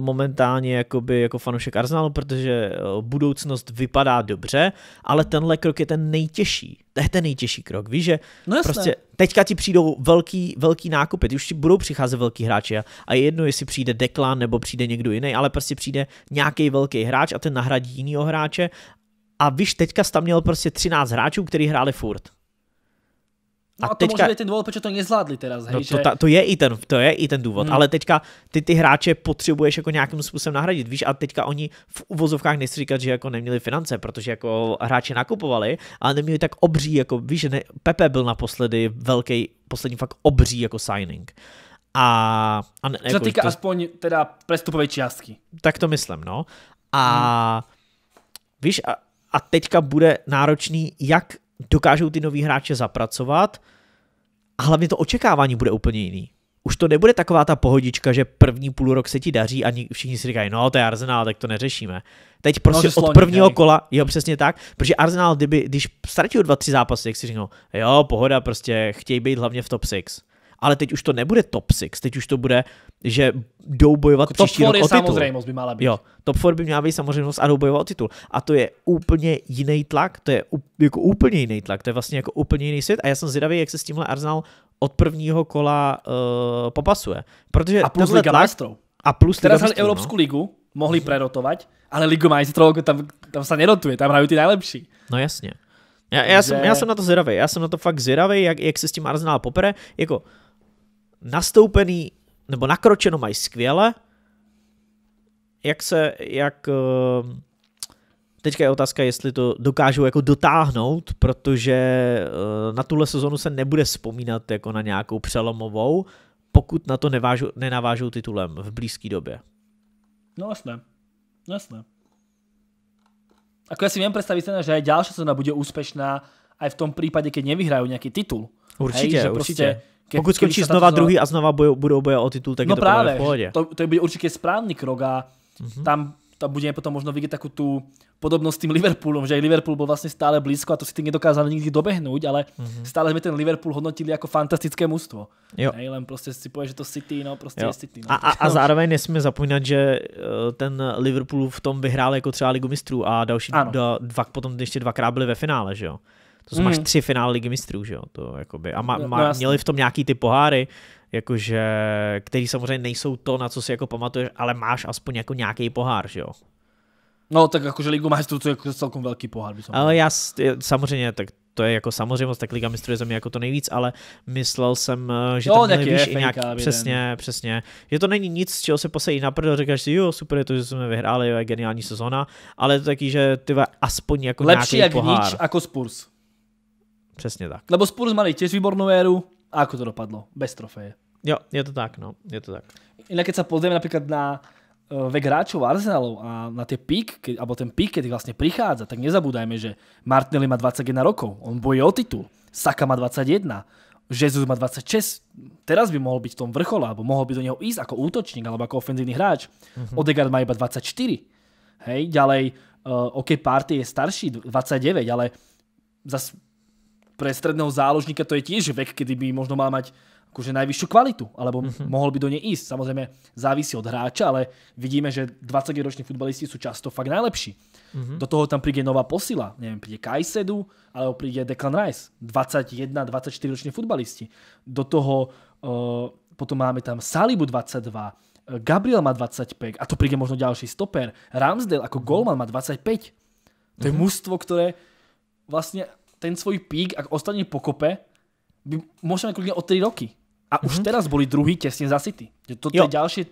[SPEAKER 2] momentálně jakoby jako fanoušek Arsenalu, protože eh, budoucnost vypadá dobře, ale tenhle krok je ten nejtěžší. To je ten nejtěžší krok, víš, že no prostě teďka ti přijdou velký, velký nákupy, ty už ti budou přicházet velký hráči a, a je jedno, jestli přijde Deklan nebo přijde někdo jiný, ale prostě přijde nějaký velký hráč a ten nahradí jinýho hráče a víš, teďka jsi tam měl prostě 13 hráčů, který hráli furt. No a, a to teďka, to může ten
[SPEAKER 1] důvod, proč to nezvládli teraz. Hej, no, že... to, ta, to, je
[SPEAKER 2] i ten, to je i ten důvod, hmm. ale teďka ty ty hráče potřebuješ jako nějakým způsobem nahradit, víš, a teďka oni v uvozovkách nechci říkat, že jako neměli finance, protože jako hráči nakupovali, ale neměli tak obří, jako víš, že ne, Pepe byl naposledy velký, poslední fakt obří jako signing. A, a ne, jako, týká to,
[SPEAKER 1] aspoň teda
[SPEAKER 2] přestupové částky. Tak to myslím, no. A hmm. víš, a, a teďka bude náročný, jak dokážou ty nový hráče zapracovat a hlavně to očekávání bude úplně jiný. Už to nebude taková ta pohodička, že první půl rok se ti daří a všichni si říkají, no to je Arsenal, tak to neřešíme. Teď no, prostě no, od prvního nejde. kola, jo přesně tak, protože Arsenal, kdyby, když ztratil dva, tři zápasy, jak si říkal, jo, pohoda, prostě chtějí být hlavně v top 6 ale teď už to nebude top 6, teď už to bude, že jdou bojovat jako top příští rok je o titul. samozřejmost by měla být. Jo, top 4 by měla být samozřejmost a jdou bojovat o titul. A to je úplně jiný tlak, to je jako úplně jiný tlak, to je vlastně jako úplně jiný svět a já jsem zvědavý, jak se s tímhle Arsenal
[SPEAKER 1] od prvního kola uh, popasuje. Protože a plus Liga tlak, A plus Teraz hali Evropskou no. ligu, mohli prerotovat, ale Ligu majstrov tam, tam se nedotuje, tam hrají ty nejlepší.
[SPEAKER 2] No jasně. Já, já, že... jsem, já jsem na
[SPEAKER 1] to zvědavý, já jsem na to fakt zvědavý, jak, jak se s tím Arsenal
[SPEAKER 2] popere. Jako, nastoupený nebo nakročeno mají skvěle, jak se, jak eh, teďka je otázka, jestli to dokážou jako dotáhnout, protože eh, na tuhle sezonu se nebude vzpomínat jako na nějakou přelomovou, pokud na to nevážu, nenavážou titulem v blízké době.
[SPEAKER 1] No jasné, no, jasné. Ako ja si viem představit, že další ďalšia bude úspěšná, a v tom případě, když nevyhrají nějaký titul. určitě, Hej, že určitě. Prostě, pokud skončí znova druhý a
[SPEAKER 2] znova budou, budou boje o titul, tak no je to právě, v pohodě.
[SPEAKER 1] To, to bude určitě správný krok a mm-hmm. tam tam budeme potom možno vidět takovou tu podobnost s tím Liverpoolem, že i Liverpool byl vlastně stále blízko a to si ty nedokázal nikdy dobehnout, ale mm-hmm. stále jsme ten Liverpool hodnotili jako fantastické mužstvo. Jo. Nej, len prostě si povie, že to City, no prostě jo. je City. No. A, a, a zároveň
[SPEAKER 2] nesmíme zapomínat, že eh, ten Liverpool v tom vyhrál jako třeba Ligu mistrů a další dva, dva, potom ještě dvakrát byli ve finále, že jo? To jsou mm. máš tři finále ligy mistrů, že jo? To, jakoby. A ma, ma, no, no měli v tom nějaký ty poháry, jakože, který samozřejmě nejsou to, na co si jako pamatuješ, ale máš aspoň jako nějaký pohár, že jo?
[SPEAKER 1] No, tak jakože Ligu mistrů, to je jako celkom velký pohár. By
[SPEAKER 2] ale já, samozřejmě, tak to je jako samozřejmě, tak Liga mistrů je za mě jako to nejvíc, ale myslel jsem, eh, že no, tam víš i nějak, přesně, den. přesně, že to není nic, z čeho se posejí na prdo, říkáš si, jo, super je to, že jsme vyhráli, je geniální sezona, ale je to taky, že ty aspoň jako Lepší nějaký jak pohár. Lepší jak nič, jako
[SPEAKER 1] Spurs. Přesně tak. Lebo Spurs mali těž výbornou éru a ako to dopadlo? Bez trofeje. Jo,
[SPEAKER 2] je to tak, no. Je to tak.
[SPEAKER 1] Inak když se pozrieme například na eh, vek hráčov Arsenalu a na tie pík, alebo ten pík, keď vlastne prichádza, tak nezabúdajme, že Martinelli má 21 rokov, on bojí o titul, Saka má 21, Jesus má 26, teraz by mohol byť v tom vrchole, alebo mohol by do neho ísť ako útočník, alebo ako ofenzívny hráč. Mhm. Odegaard má iba 24, hej, ďalej eh, OK Party je starší, 29, ale zase pre stredného záložníka to je tiež vek, kedy by možno mal mať akože najvyššiu kvalitu, alebo mm-hmm. mohol by do nej ísť. Samozrejme, závisí od hráča, ale vidíme, že 20-roční futbalisti sú často fakt najlepší. Mm-hmm. Do toho tam príde nová posila. Neviem, príde Kajsedu, alebo príde Declan Rice. 21-24 roční futbalisti. Do toho uh, potom máme tam Salibu 22, eh, Gabriel má 25, a to príde možno ďalší stoper. Ramsdale ako mm-hmm. golman má 25. To je mm-hmm. mužstvo, ktoré vlastne ten svoj pík, ak ostatní pokope, by môžeme klidně o 3 roky. A už mm-hmm. teraz boli druhý těsně za City. To, to je další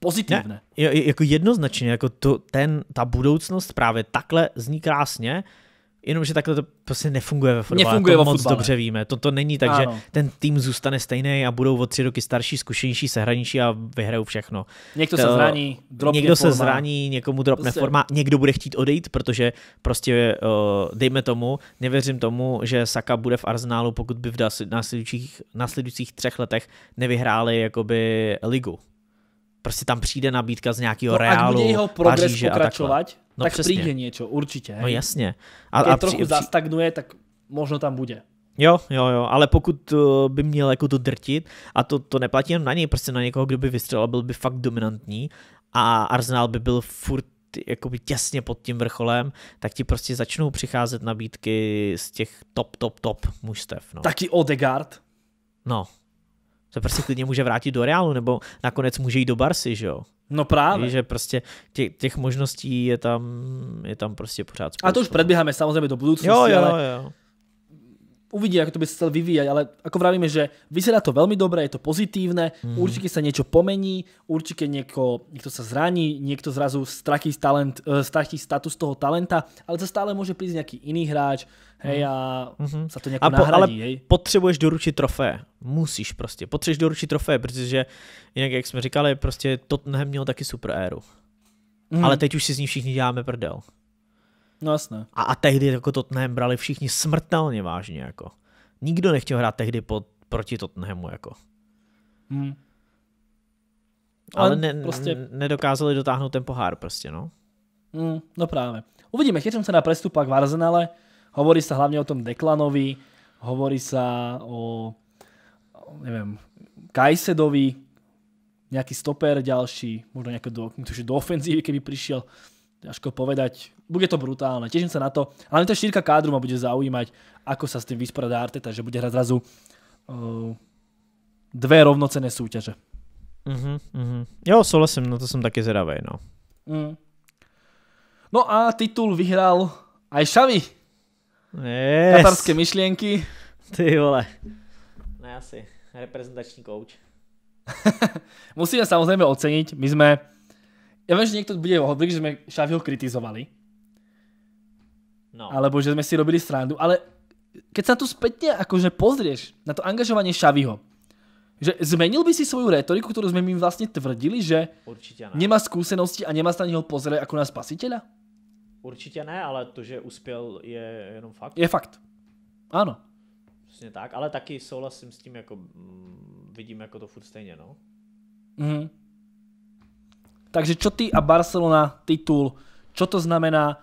[SPEAKER 1] pozitivné.
[SPEAKER 2] Ne, jako jednoznačně, jako to, ten, ta budoucnost právě takhle zní krásně jenomže takhle to prostě nefunguje ve fotbale. Nefunguje to ve moc fotbale. dobře víme. To, to není tak, ano. že ten tým zůstane stejný a budou o tři roky starší, zkušenější, sehranější a vyhrajou všechno. Někdo to, se zraní, někdo se zraní, někomu drop prostě. neforma, někdo bude chtít odejít, protože prostě eh, dejme tomu, nevěřím tomu, že Saka bude v Arsenálu, pokud by v následujících, následujících třech letech nevyhráli jakoby ligu prostě tam přijde nabídka z nějakého no, reálu. Ak bude jeho progres pokračovat, no tak přesně. príde
[SPEAKER 1] niečo, určite. No jasne. A, Keď a trochu při... zastagnuje, tak možno tam bude.
[SPEAKER 2] Jo, jo, jo, ale pokud eh, by měl jako to drtit, a to, to neplatí jen na něj, prostě na někoho, kdo by vystřelil, byl by fakt dominantní a Arsenal by byl furt jakoby těsně pod tím vrcholem, tak ti prostě začnou přicházet nabídky z těch top, top, top mužstev. No. Taky
[SPEAKER 1] Odegaard.
[SPEAKER 2] No. To prostě klidně může vrátit do Realu, nebo nakonec může jít do Barsy, že jo? No právě. Víš, že prostě těch, těch možností je tam, je tam prostě pořád. Spoustu. A to už
[SPEAKER 1] předběháme samozřejmě do budoucnosti, jo, jo, ale... jo uvidí, ako to by sa chcel vyvíjať, ale ako vravíme, že vyzerá to veľmi dobre, je to pozitívne, mm. určite sa niečo pomení, určite nieko, niekto sa zraní, niekto zrazu stratí, talent, stratí eh, status toho talenta, ale to stále môže prísť nejaký iný hráč, hej, a mm-hmm. Mhm. sa to nejako a po, nahradí, ale hej.
[SPEAKER 2] potřebuješ doručit trofé, musíš prostě, potřebuješ doručit trofé, protože inak, jak jsme říkali, prostě to měl taky super éru. Mm. Ale teď už si z ní všichni děláme prdel. No jasné. A, a tehdy jako Tottenham brali všichni smrtelně vážně. Jako. Nikdo nechtěl hrát tehdy pod, proti Tottenhamu. Jako. Hmm. Ale, ne, prostě... nedokázali dotáhnout ten pohár prostě, no.
[SPEAKER 1] Mm, no právě. Uvidíme, chystám se na prestupák v Arsenale. Hovorí sa hlavne o tom Deklanovi, hovorí sa o, neviem, Kajsedovi, nejaký stoper ďalší, možno nejaký do, do ofenzívy, keby prišiel ťažko povedať, bude to brutálne, teším sa na to, ale tá šírka kádru ma bude zaujímať, ako sa s tým vysporadá Arteta, že bude hrať zrazu uh, dve rovnocené súťaže. Uh-huh,
[SPEAKER 2] uh-huh. Jo, souhlasím, no to som mm. také zvedavý, no.
[SPEAKER 1] No a titul vyhral aj Xavi. Yes. Katarské myšlienky. Ty vole.
[SPEAKER 2] Ne no asi. Reprezentační kouč.
[SPEAKER 1] Musíme samozřejmě ocenit. My jsme Ja viem, že niekto bude hovoriť, že sme Šaviho kritizovali. No. Alebo že sme si robili srandu, ale keď sa tu spätne akože pozrieš na to angažovanie Šaviho, že zmenil by si svoju retoriku, ktorú sme mi vlastne tvrdili, že Určitě ne. nemá skúsenosti a nemá sa na neho pozrieť ako na spasiteľa?
[SPEAKER 2] Určitě ne, ale to, že uspěl, je jenom fakt. Je
[SPEAKER 1] fakt. Ano.
[SPEAKER 2] Přesně tak, ale taky souhlasím s tím, jako mm, vidím jako to furt stejně, no.
[SPEAKER 1] Mhm. Takže čo ty a Barcelona titul, čo to znamená,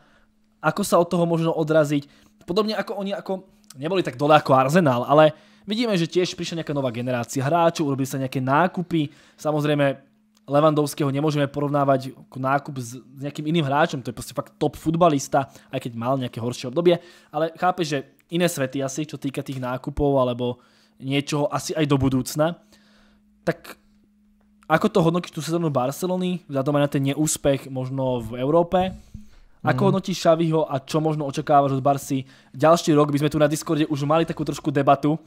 [SPEAKER 1] ako sa od toho možno odraziť, podobne ako oni ako, neboli tak dole ako Arsenal, ale vidíme, že tiež prišla nejaká nová generácia hráčov, urobili sa nejaké nákupy, samozrejme Levandovského nemôžeme porovnávať ako nákup s, s nejakým iným hráčom, to je proste fakt top futbalista, aj keď mal nejaké horšie obdobie, ale chápe, že iné svety asi, čo týka tých nákupov alebo niečoho asi aj do budúcna, tak Ako to hodnotíš tú sezónu Barcelony, vzhľadom na ten neúspech možno v Európe? Ako mm. hodnotíš Xaviho a čo možno očakávaš od Barsi? Ďalší rok by sme tu na Discorde už mali takú trošku debatu uh,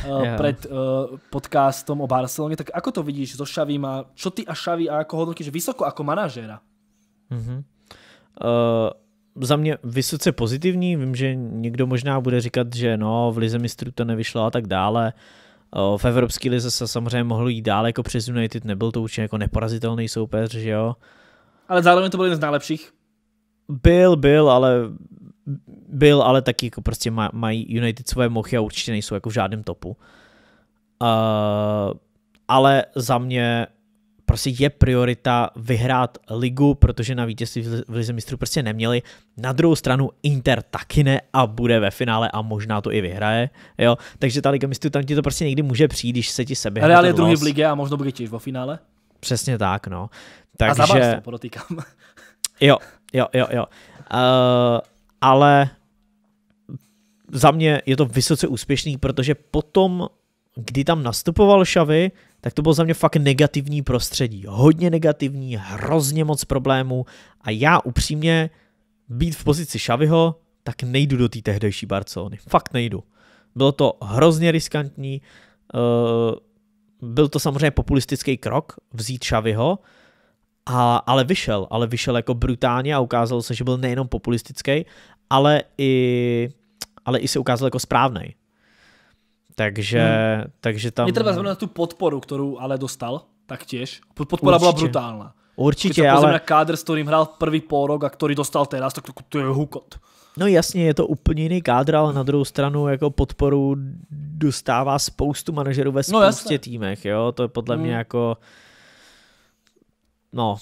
[SPEAKER 1] eh, yeah. pred uh, podcastom o Barcelone. Tak ako to vidíš so Xavim a čo ty a Xavi a ako hodnotíš vysoko ako manažéra? Mm-hmm.
[SPEAKER 2] Uh, za mě vysoce pozitivní. Vím, že někdo možná bude říkat, že no, v Lize mistrů to nevyšlo a tak dále. Uh, v Evropské lize se samozřejmě mohlo jít dál jako přes United, nebyl to určitě jako neporazitelný soupeř, že jo. Ale zároveň to byl jeden z nejlepších. Byl, byl, ale byl, ale taky jako prostě mají United svoje mochy a určitě nejsou jako v žádném topu. Uh, ale za mě prostě je priorita vyhrát ligu, protože na vítězství v lize mistrů prostě neměli. Na druhou stranu Inter taky ne a bude ve finále a možná to i vyhraje. Jo? Takže ta liga mistrů tam ti to prostě někdy může přijít, když se ti sebe Real je druhý v lize
[SPEAKER 1] a možná bude těž ve finále.
[SPEAKER 2] Přesně tak, no. Takže... A za podotýkám. jo, jo, jo, jo. Uh, ale za mě je to vysoce úspěšný, protože potom, kdy tam nastupoval Šavy, tak to bylo za mě fakt negativní prostředí. Hodně negativní, hrozně moc problémů a já upřímně být v pozici Šaviho, tak nejdu do té tehdejší Barcelony. Fakt nejdu. Bylo to hrozně riskantní, eh, byl to samozřejmě populistický krok vzít Šaviho, a, ale vyšel, ale vyšel jako brutálně a ukázalo se, že byl nejenom populistický, ale i, ale i se ukázal jako správný. Takže, hmm. takže tam... Mě třeba zrovna
[SPEAKER 1] tu podporu, kterou ale dostal, tak těž. Podpora byla brutálna. Určitě, Když ale... na kádr, s kterým hrál prvý pôrok a který dostal teraz, tak to, jako to je hukot.
[SPEAKER 2] No jasně, je to úplně jiný kádr, ale na druhou stranu jako podporu dostává spoustu manažerů ve no spoustě no, týmech, jo, to je podle hmm. mě jako, no,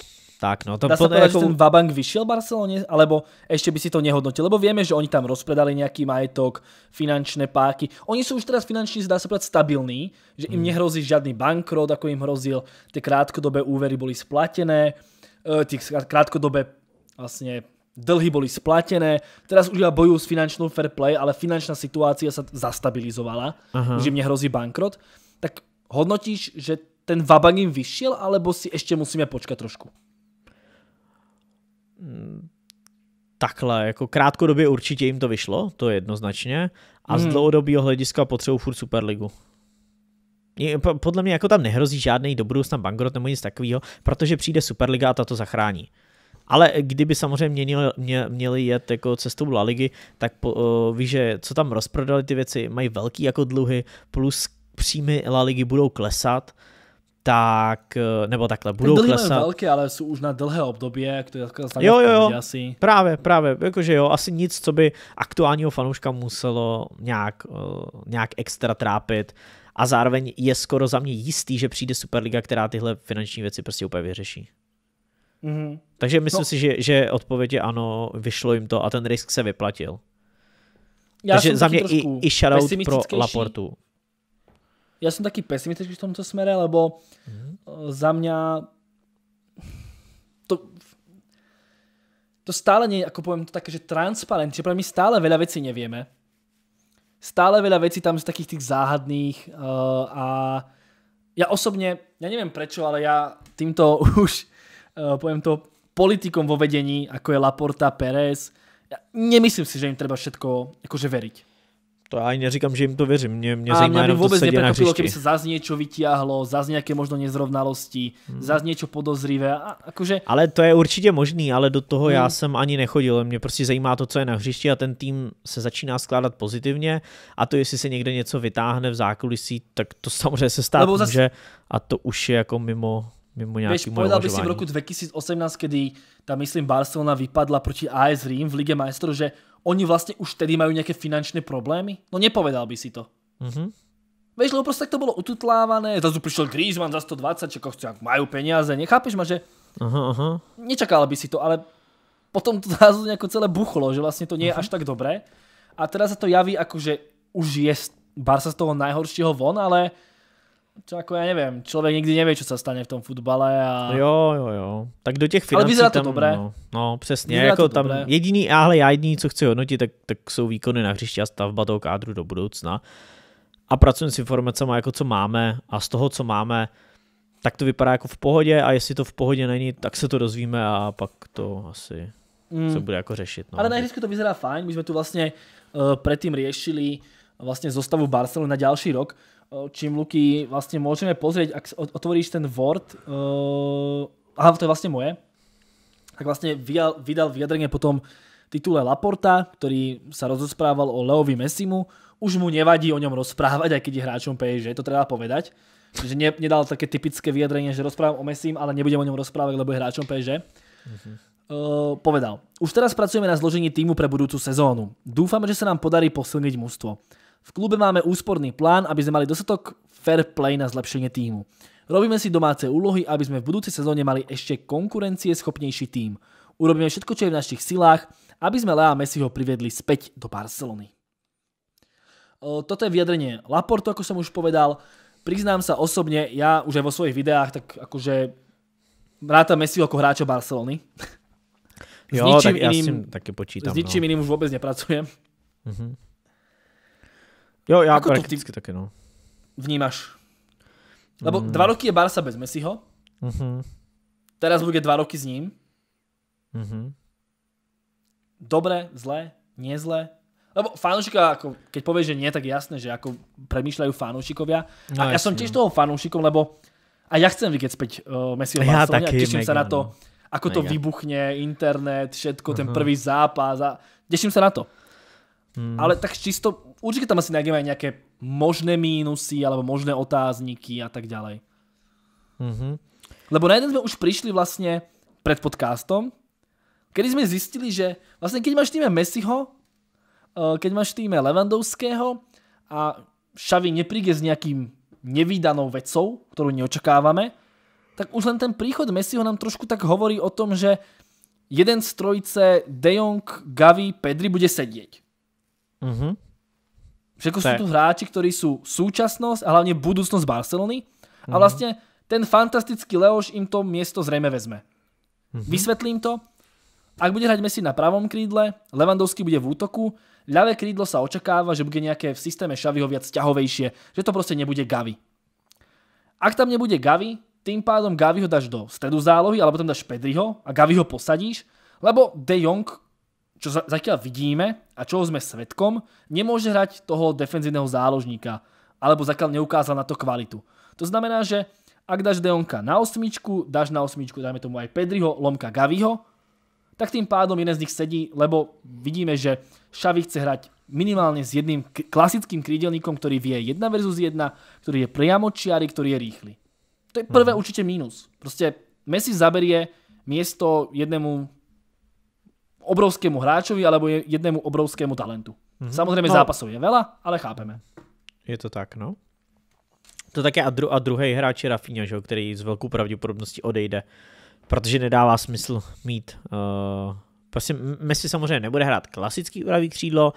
[SPEAKER 2] tak, no to Dá sa povedať, že jako- ten
[SPEAKER 1] Vabank vyšiel Barcelone, alebo ešte by si to nehodnotil, lebo vieme, že oni tam rozpredali nejaký majetok, finančné páky. Oni sú už teraz finanční, zdá sa povedať, stabilní, že im hmm. nehrozí žiadny bankrot, ako im hrozil. Tie krátkodobé úvery boli splatené, eh, tie krátkodobé vlastne dlhy boli splatené, teraz už iba bojujú s finančnou fair play, ale finančná situácia sa zastabilizovala, Aha. už im nehrozí bankrot. Tak hodnotíš, že ten Vabank im vyšiel, alebo si ešte musíme počkať trošku?
[SPEAKER 2] Mm, takhle, jako krátkodobě určitě jim to vyšlo, to je jednoznačně, a hmm. z dlouhodobého hlediska potřebují furt Superligu. Podle mě jako tam nehrozí žádný do budoucna bankrot nebo nic takového, protože přijde Superliga a ta to zachrání. Ale kdyby samozřejmě měli, mě, měli jet jako cestou La Ligy, tak po, víš, že co tam rozprodali ty věci, mají velký jako dluhy, plus příjmy La Ligy budou klesat, uh, tak, eh, nebo takhle, budou Ten klesat.
[SPEAKER 1] velké, ale jsou už na dlhé období, jak to jo, jo, jako jo. asi.
[SPEAKER 2] Právě, právě, jakože jo, asi nic, co by aktuálního fanouška muselo nějak, eh, nějak extra trápit a zároveň je skoro za mě jistý, že přijde Superliga, která tyhle finanční věci prostě úplně vyřeší.
[SPEAKER 1] Mm-hmm. Takže myslím no. si,
[SPEAKER 2] že, že odpověď je ano, vyšlo jim to a ten risk se vyplatil.
[SPEAKER 1] Já Takže za mě i, i shoutout pro Laportu ja som taký pesimistický v tomto smere, lebo mm. za mňa to, to stále nie jako ako poviem to také, že transparentne, že my stále veľa vecí nevieme. Stále veľa vecí tam z takých tých záhadných uh, a ja osobne, ja neviem prečo, ale ja týmto už, uh, eh, poviem to, politikom vo vedení, ako je Laporta, Pérez, ja nemyslím si, že im treba všetko akože veriť
[SPEAKER 2] to já ani neříkám, že jim to věřím. Mě, mě a zajímá mě jenom vůbec to, neprekvapilo, keby sa
[SPEAKER 1] zás niečo vytiahlo, zás nějaké možno nezrovnalosti, hmm. zás něco podozrivé. A, akože...
[SPEAKER 2] Ale to je určitě možný, ale do toho hmm. já jsem ani nechodil. Mě prostě zajímá to, co je na hřišti a ten tým se začíná skládat pozitivně a to, jestli se někde něco vytáhne v zákulisí, tak to samozřejmě se stát Lebo zas... a to už je jako mimo mimo Vieš, povedal by si v roku
[SPEAKER 1] 2018, kedy tam myslím Barcelona vypadla proti AS Rím v Lige Maestro, že oni vlastne už tedy majú nejaké finančné problémy? No nepovedal by si to. Mm-hmm. Vieš, lebo proste tak to bolo ututlávané, zase prišiel Griezmann za 120, čako chcú, majú peniaze, nechápeš ma, že
[SPEAKER 2] aha,
[SPEAKER 1] nečakal by si to, ale potom to zase nejako celé buchlo, že vlastne to nie je uh-huh. až tak dobré. A teraz sa to javí ako, že už je Barca z toho najhoršieho von, ale to jako já nevím, člověk nikdy neví, co se stane v tom fotbale a...
[SPEAKER 2] Jo, jo, jo. Tak do těch financí Ale vyzerá to tam, dobré. No, no přesně, vyzerá jako tam dobré. jediný, ale já jediný, co chci hodnotit, tak, tak jsou výkony na hřišti a stavba toho kádru do budoucna. A pracujeme s informacemi, jako co máme a z toho, co máme, tak to vypadá jako v pohodě a jestli to v pohodě není, tak se to dozvíme a pak to asi mm. se bude jako řešit. No. Ale na
[SPEAKER 1] hřisku to vyzerá fajn, my jsme tu vlastně uh, eh, predtým riešili vlastně zostavu Barcelony na ďalší rok čím Luky vlastne môžeme pozrieť, ak otvoríš ten Word, uh, aha, to je vlastne moje, tak vlastne vydal, vyjadrenie potom titule Laporta, ktorý sa rozprával o Leovi Messimu, už mu nevadí o ňom rozprávať, aj keď je hráčom PSG, to treba povedať. Že ne, nedal také typické vyjadrenie, že rozprávam o Messim, ale nebudem o ňom rozprávať, lebo je hráčom PSG. Eh, povedal. Už teraz pracujeme na zložení týmu pre budúcu sezónu. Dúfame, že sa nám podarí posilniť mužstvo. V klube máme úsporný plán, aby sme mali dostatok fair play na zlepšenie týmu. Robíme si domáce úlohy, aby sme v budúcej sezóne mali ešte konkurencieschopnejší tým. Urobíme všetko, čo je v našich silách, aby sme Lea Messiho priviedli späť do Barcelony. Toto je vyjadrenie Laportu, ako som už povedal. Priznám sa osobne, ja už aj vo svojich videách, tak akože rátam Messiho ako hráča Barcelony. Jo, s ničím tak iným, s taky počítám. S ničím no. iným už vůbec nepracujem. Mhm. Jo, já Ako to taky, no. vnímaš?
[SPEAKER 2] Lebo mm. dva roky
[SPEAKER 1] je Barca bez Messiho. Mm-hmm. Teraz bude dva roky s ním. Mm-hmm. Dobre, zlé, nezlé. Lebo fanúšika, ako, keď povie, že nie, tak jasné, že ako premýšľajú fanúšikovia. No, a ja som tiež no. toho fanúšikom, lebo a ja chcem vidieť späť uh, Messiho ja Barcelona. Teším mega, sa na to, no. ako mega. to vybuchne, internet, všetko, uh-huh. ten mhm. prvý zápas. A teším sa na to. Hmm. Ale tak čisto, určite tam asi nájdeme aj nejaké možné mínusy alebo možné otázniky a tak ďalej. Mm-hmm. Lebo na jeden sme už prišli vlastne pred podcastom, kedy sme zistili, že vlastne keď máš týme Messiho, eh, keď máš týme Levandovského a Xavi nepríde s nejakým nevýdanou vecou, ktorú neočakávame, tak už len ten príchod Messiho nám trošku tak hovorí o tom, že jeden z trojice De Jong, Gavi, Pedri bude sedieť. Mm-hmm. Že jako jsou tu hráči, kteří jsou současnost a hlavně budoucnost Barcelony mm-hmm. a mhm. vlastně ten fantastický Leoš im to město zřejmě vezme. Mm-hmm. Vysvětlím to. Ak bude hrať Messi na pravom krídle, Levandovský bude v útoku, ľavé krídlo sa očakáva, že bude nejaké v systéme Xaviho viac ťahovejšie, že to proste nebude Gavi. Ak tam nebude Gavi, tým pádom Gaviho dáš do stredu zálohy, alebo tam dáš Pedriho a Gaviho posadíš, lebo De Jong čo za, zatiaľ vidíme a čo sme svetkom, nemôže hrať toho defenzívneho záložníka, alebo zatiaľ neukázal na to kvalitu. To znamená, že ak dáš Deonka na osmičku, dáš na osmičku, dajme tomu aj Pedriho, Lomka, Gaviho, tak tým pádom jeden z nich sedí, lebo vidíme, že Xavi chce hrať minimálne s jedným klasickým krídelníkom, ktorý vie 1 versus 1, ktorý je priamočiary, ktorý je rýchly. To je prvé mm. určite mínus. Proste Messi zaberie miesto jednému obrovskému hráčovi alebo jednému obrovskému talentu. Mm-hmm. Samozřejmě no. zápasů je vela, ale
[SPEAKER 2] chápeme. Je to tak, no. To také a, dru- a druhý hráč je Rafinha, že, který z velkou pravděpodobností odejde, protože nedává smysl mít... Uh, prostě Messi samozřejmě nebude hrát klasický pravý křídlo,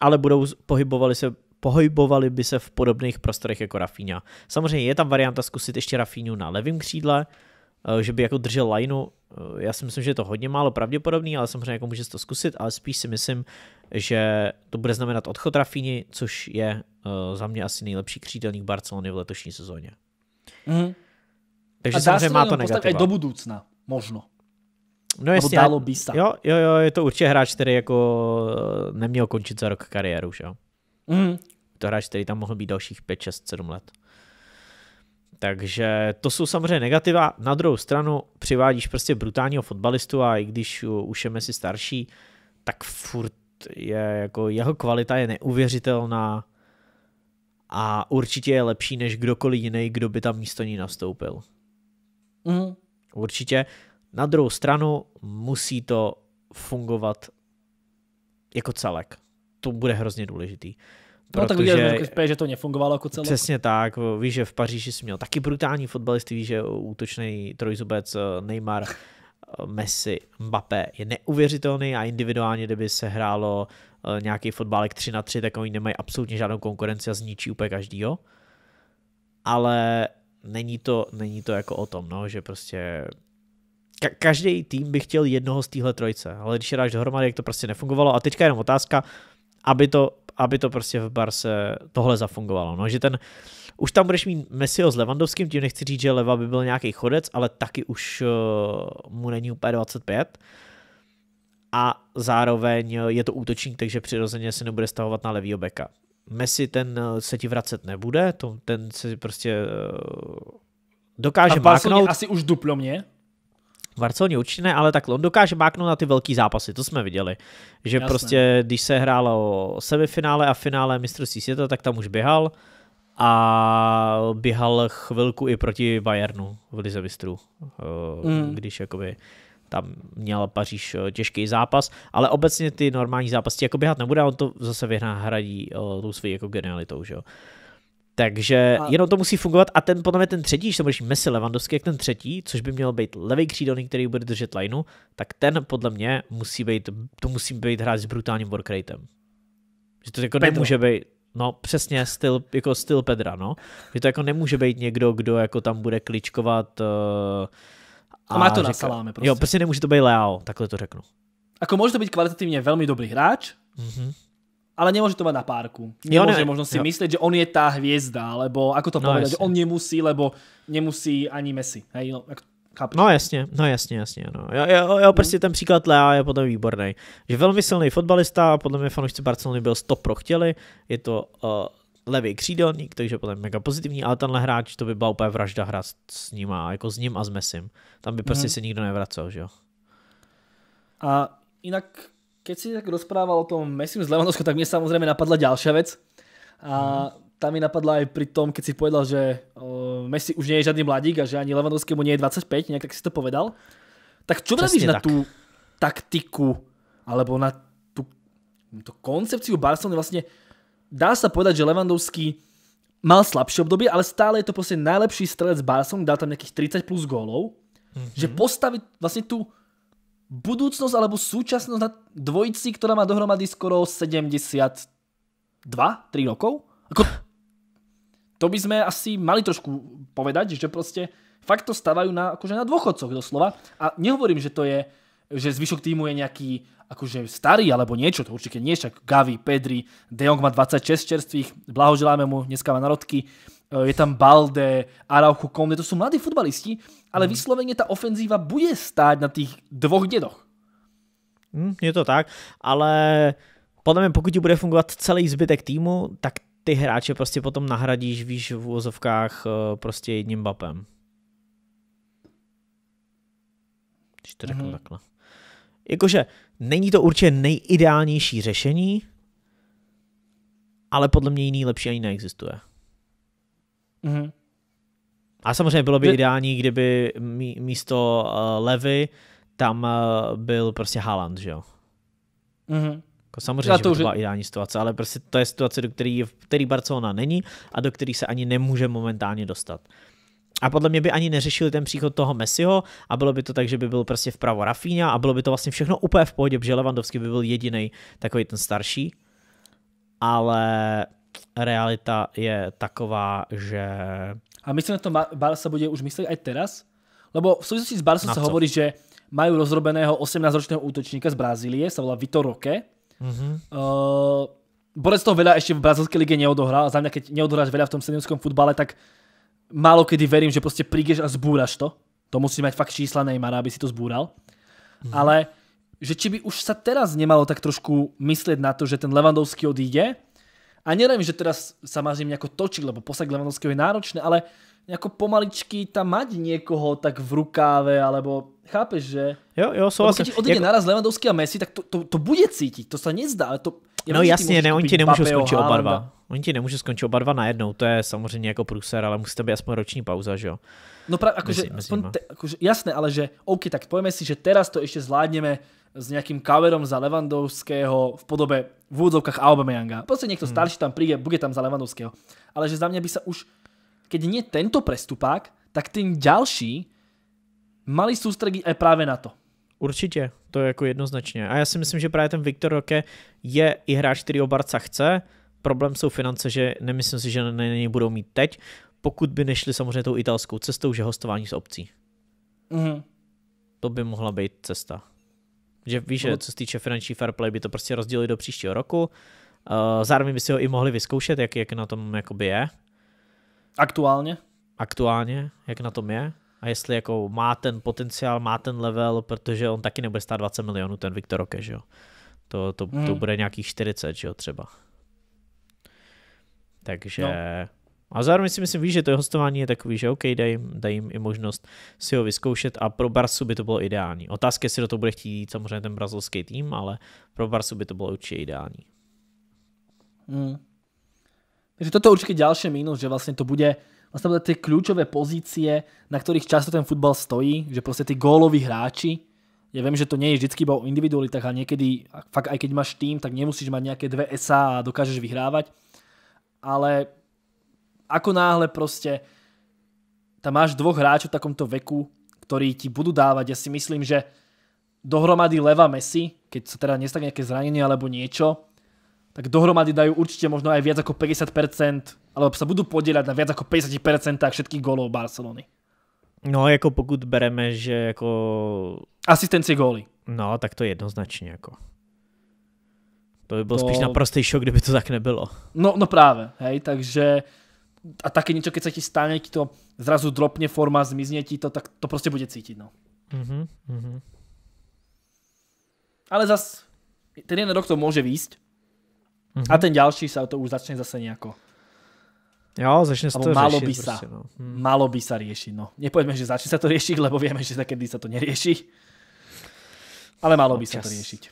[SPEAKER 2] ale budou pohybovali se pohybovali by se v podobných prostorech jako Rafinha. Samozřejmě je tam varianta zkusit ještě Rafinu na levém křídle, uh, Eh, že by jako držel lineu, eh, já si myslím, že je to hodně málo pravděpodobný, ale samozřejmě jako můžeš to zkusit, ale spíš si myslím, že to bude znamenat odchod Rafíny, což je eh, za mě asi nejlepší křídelník Barcelony v letošní sezóně. Mm. Takže A samozřejmě má to negativa. do
[SPEAKER 1] budoucna, možno.
[SPEAKER 2] No jestli, dalo by se. Jo, jo, jo, je to určitě hráč, který jako neměl končit za rok kariéru, že jo? Mm. To hráč, který tam mohl být dalších 5, 6, 7 let. Takže to jsou samozřejmě negativa. Na druhou stranu přivádíš prostě brutálního fotbalistu a i když už je Messi starší, tak furt je jako jeho kvalita je neuvěřitelná a určitě je lepší než kdokoliv jiný, kdo by tam místo ní nastoupil. Mm. Určitě. Na druhou stranu musí to fungovat jako celek. To bude hrozně důležitý. No tak viděl jsme, jako
[SPEAKER 1] že to nefungovalo jako celé. Přesně
[SPEAKER 2] tak, víš, že v Paříži jsi měl taky brutální fotbalisty, víš, že útočný trojzubec eh, Neymar, eh, Messi, Mbappé je neuvěřitelný a individuálně, kdyby se hrálo eh, nějaký fotbálek 3 na 3, tak oni nemají absolutně žádnou konkurenci a zničí úplně každýho. Ale není to, není to jako o tom, no, že prostě ka- každý tým by chtěl jednoho z téhle trojce, ale když je dáš dohromady, jak to prostě nefungovalo. A teďka jenom otázka, aby to aby to prostě v Barse tohle zafungovalo. No, že ten, už tam budeš mít Messiho s Levandovským, tím nechci říct, že Leva by byl nějaký chodec, ale taky už eh, mu není úplně 25. A zároveň eh, je to útočník, takže přirozeně se nebude stahovat na levýho beka. Messi ten eh, se ti vracet nebude, to, ten se prostě dokáže a máknout. asi
[SPEAKER 1] už duplo mě.
[SPEAKER 2] V Barceloně určitě ne, ale takhle, on dokáže máknout na ty velký zápasy, to jsme viděli. Že Jasné. prostě, když se hrálo semifinále a finále mistrovství světa, tak tam už běhal a běhal chvilku i proti Bayernu v Lize mistrů, mm. když jakoby tam měl Paříž eh, těžký zápas, ale obecně ty normální zápasy jako běhat nebude, on to zase hradí eh, tou svou jako genialitou, že jo. Takže a... jenom to musí fungovat a ten potom je ten třetí, když se Messi Levandovský, jak ten třetí, což by měl být levý křídelník, který bude držet lineu, tak ten podle mě musí být, to musí být hráč s brutálním workratem. Že to jako Pedro. nemůže být, no přesně styl, jako styl Pedra, no. Že to jako nemůže být někdo, kdo jako tam bude kličkovat uh, eh, a, a má to řeka, na saláme prostě. Jo, prostě nemůže to být Leo, takhle to řeknu.
[SPEAKER 1] Ako může to být kvalitativně velmi dobrý hráč, mm-hmm ale nemôže to mať na párku. Nemôže jo, ne, možno si jo. myslieť, že on je tá hviezda, alebo ako to no, povedať, jasne. on nemusí, lebo nemusí ani Messi. Hej, no, ako,
[SPEAKER 2] No jasně, no jasně, jasně. No. Jo, jo, jo, prostě no. ten příklad Lea je podle mě výborný. Že velmi silný fotbalista, podle mě fanoušci Barcelony byl 100 pro chtěli, je to uh, levý křídelník, takže potom mega pozitivní, ale tenhle hráč to by byla úplně vražda hrát s ním a jako s ním a s Mesim. Tam by prostě mm. se nikdo nevracel, že jo.
[SPEAKER 1] A jinak keď si tak rozprával o tom Messi z Levanovského, tak mi samozřejmě napadla ďalšia vec. A tam mi napadla aj pri tom, keď si povedal, že Messi už nie je žiadny mladík a že ani Levanovskému nie je 25, nejak tak si to povedal. Tak čo vravíš na tú taktiku alebo na tú, tú koncepciu Barcelony vlastne dá sa povedať, že Levandovský mal slabšie obdobie, ale stále je to proste najlepší strelec Barcelony, dal tam nejakých 30 plus gólov, mm -hmm. že mhm. postaviť vlastne tú budúcnosť alebo súčasnosť na dvojici, ktorá má dohromady skoro 72, 3 rokov? Ako... To by sme asi mali trošku povedať, že proste fakt to stávajú na, akože na dôchodcoch doslova. A nehovorím, že to je, že zvyšok týmu je nejaký akože starý alebo niečo, to určite nie, však Gavi, Pedri, De Jong má 26 čerstvých, blahoželáme mu, dneska má narodky. Eh, je tam Balde, Araujo Conde, to sú mladí futbalisti, ale mm. vyslovene tá ofenzíva bude stáť na tých dvoch dedoch. Mm, hm, je to tak, ale podle mě, pokud ti bude
[SPEAKER 2] fungovat celý zbytek týmu, tak ty hráče prostě potom nahradíš, víš, v úvozovkách eh, prostě jedním bapem. Když to řeknu mm takhle. Jakože není to určitě nejideálnější řešení, ale podle mě jiný lepší ani neexistuje. Mm-hmm. A samozřejmě bylo by Ty... ideální, kdyby místo uh, Levy tam uh, byl prostě Haaland, že jo?
[SPEAKER 1] Mm-hmm. Jako samozřejmě, to že už... by to byla
[SPEAKER 2] ideální situace, ale prostě to je situace, do který, v který Barcelona není a do který se ani nemůže momentálně dostat. A podle mě by ani neřešili ten příchod toho Messiho a bylo by to tak, že by byl prostě vpravo Rafinha a bylo by to vlastně všechno úplně v pohodě, protože Levandovský by byl jediný takový ten starší. Ale realita je taková, že...
[SPEAKER 1] A myslím, na to Barca bude už myslet aj teraz? Lebo v souvislosti s Barcom se hovorí, že mají rozrobeného 18-ročného útočníka z Brazílie, se volá Vitor Roque. Mm-hmm. Uh, Borec toho veľa ešte v brazilskej lige neodohral. Za mňa, keď neodohráš veľa v tom seniorskom futbale, tak málo kedy verím, že proste prídeš a zbúraš to. To musí mať fakt čísla Neymara, aby si to zbúral. Mm-hmm. Ale že či by už sa teraz nemalo tak trošku myslieť na to, že ten Levandovský odíde a nerajím, že teraz sa jako nejako točí, lebo posah Levanovského je náročné, ale jako pomaličky tam mať niekoho tak v rukáve, alebo chápeš, že... Jo, jo, souhlasím. Když odjede jako... naraz Levandovský a Messi, tak to, to, to bude cítit, to se nezdá, ale to... Já no jasně, ne, oni ti nemůžou skončit oba dva.
[SPEAKER 2] Oni ti nemůžou skončit oba dva najednou, to je samozřejmě jako průser, ale musí to být aspoň roční pauza, že jo? No právě, akože, aspoň
[SPEAKER 1] akože, jasné, ale že, OK, tak pojďme si, že teraz to ještě zvládneme s nějakým kaverom za Levandovského v podobě v úvodzovkách Aubameyanga. Proste niekto hmm. starší tam príde, bude tam za Levandovského. Ale že za mňa by sa už, keď nie tento prestupák, tak ten ďalší mali sústrediť aj práve na to.
[SPEAKER 2] Určitě, to je jako jednoznačně. A já si myslím, že právě ten Viktor Roke je i hráč, který o Barca chce. Problém jsou finance, že nemyslím si, že na něj budou mít teď, pokud by nešli samozřejmě tou italskou cestou, že hostování s obcí. Mm. To by mohla být cesta. Že víš, no. co se týče finanční fair play, by to prostě rozdělili do příštího roku. Eh, zároveň by si ho i mohli vyzkoušet, jak, jak na tom jakoby je. Aktuálně? Aktuálně, jak na tom je. A jestli jako má ten potenciál, má ten level, protože on taky nebude stát 20 milionů, ten Viktor Roque, že jo. To, to, hmm. to bude nějakých 40, že jo, třeba. Takže... No. A zároveň si myslím, víš, že to hostování je takový, že OK, dej, jim, dej jim i možnost si ho vyzkoušet a pro Barsu by to bylo ideální. Otázka, jestli do toho bude chtít jít samozřejmě ten brazilský tým, ale pro Barsu by to bylo určitě ideální.
[SPEAKER 1] Hmm. Takže toto je určitě další mínus, že vlastně to bude vlastně bude ty klíčové pozície, na kterých často ten fotbal stojí, že prostě ty góloví hráči, ja viem, že to nie je vždycky iba o individualitách, a niekedy, fakt aj keď máš tým, tak nemusíš mať nejaké dve SA a dokážeš vyhrávať, ale Ako náhle proste tam máš dvoch hráčov v takomto veku, ktorí ti budú dávať, ja si myslím, že dohromady Leva Messi, keď sa teda nestane nejaké zranenie alebo niečo, tak dohromady dajú určite možno aj viac ako 50%, alebo sa budú podieľať na viac ako 50% všetkých gólov Barcelony.
[SPEAKER 2] No, jako pokud bereme, že jako... Asistenci góly. No, tak to je jednoznačně jako. To by byl to... spíš naprostý šok, kdyby to tak nebylo.
[SPEAKER 1] No, no právě, hej, takže a také něco, když se ti stane, ti to zrazu dropne forma, zmizne ti to, tak to prostě bude cítit no. Mm-hmm. Mm -hmm. Ale zas ten jeden rok to může výjsť mm-hmm. a mhm. ten další se to už začne zase nejako
[SPEAKER 2] Jo, začne se to málo řešit. By sa, prostě, no.
[SPEAKER 1] hmm. Málo by se riešiť. No. Nepovedme, že začne se to řešit, lebo víme, že taky se to nerieši. Ale málo Občas. by se to řešit.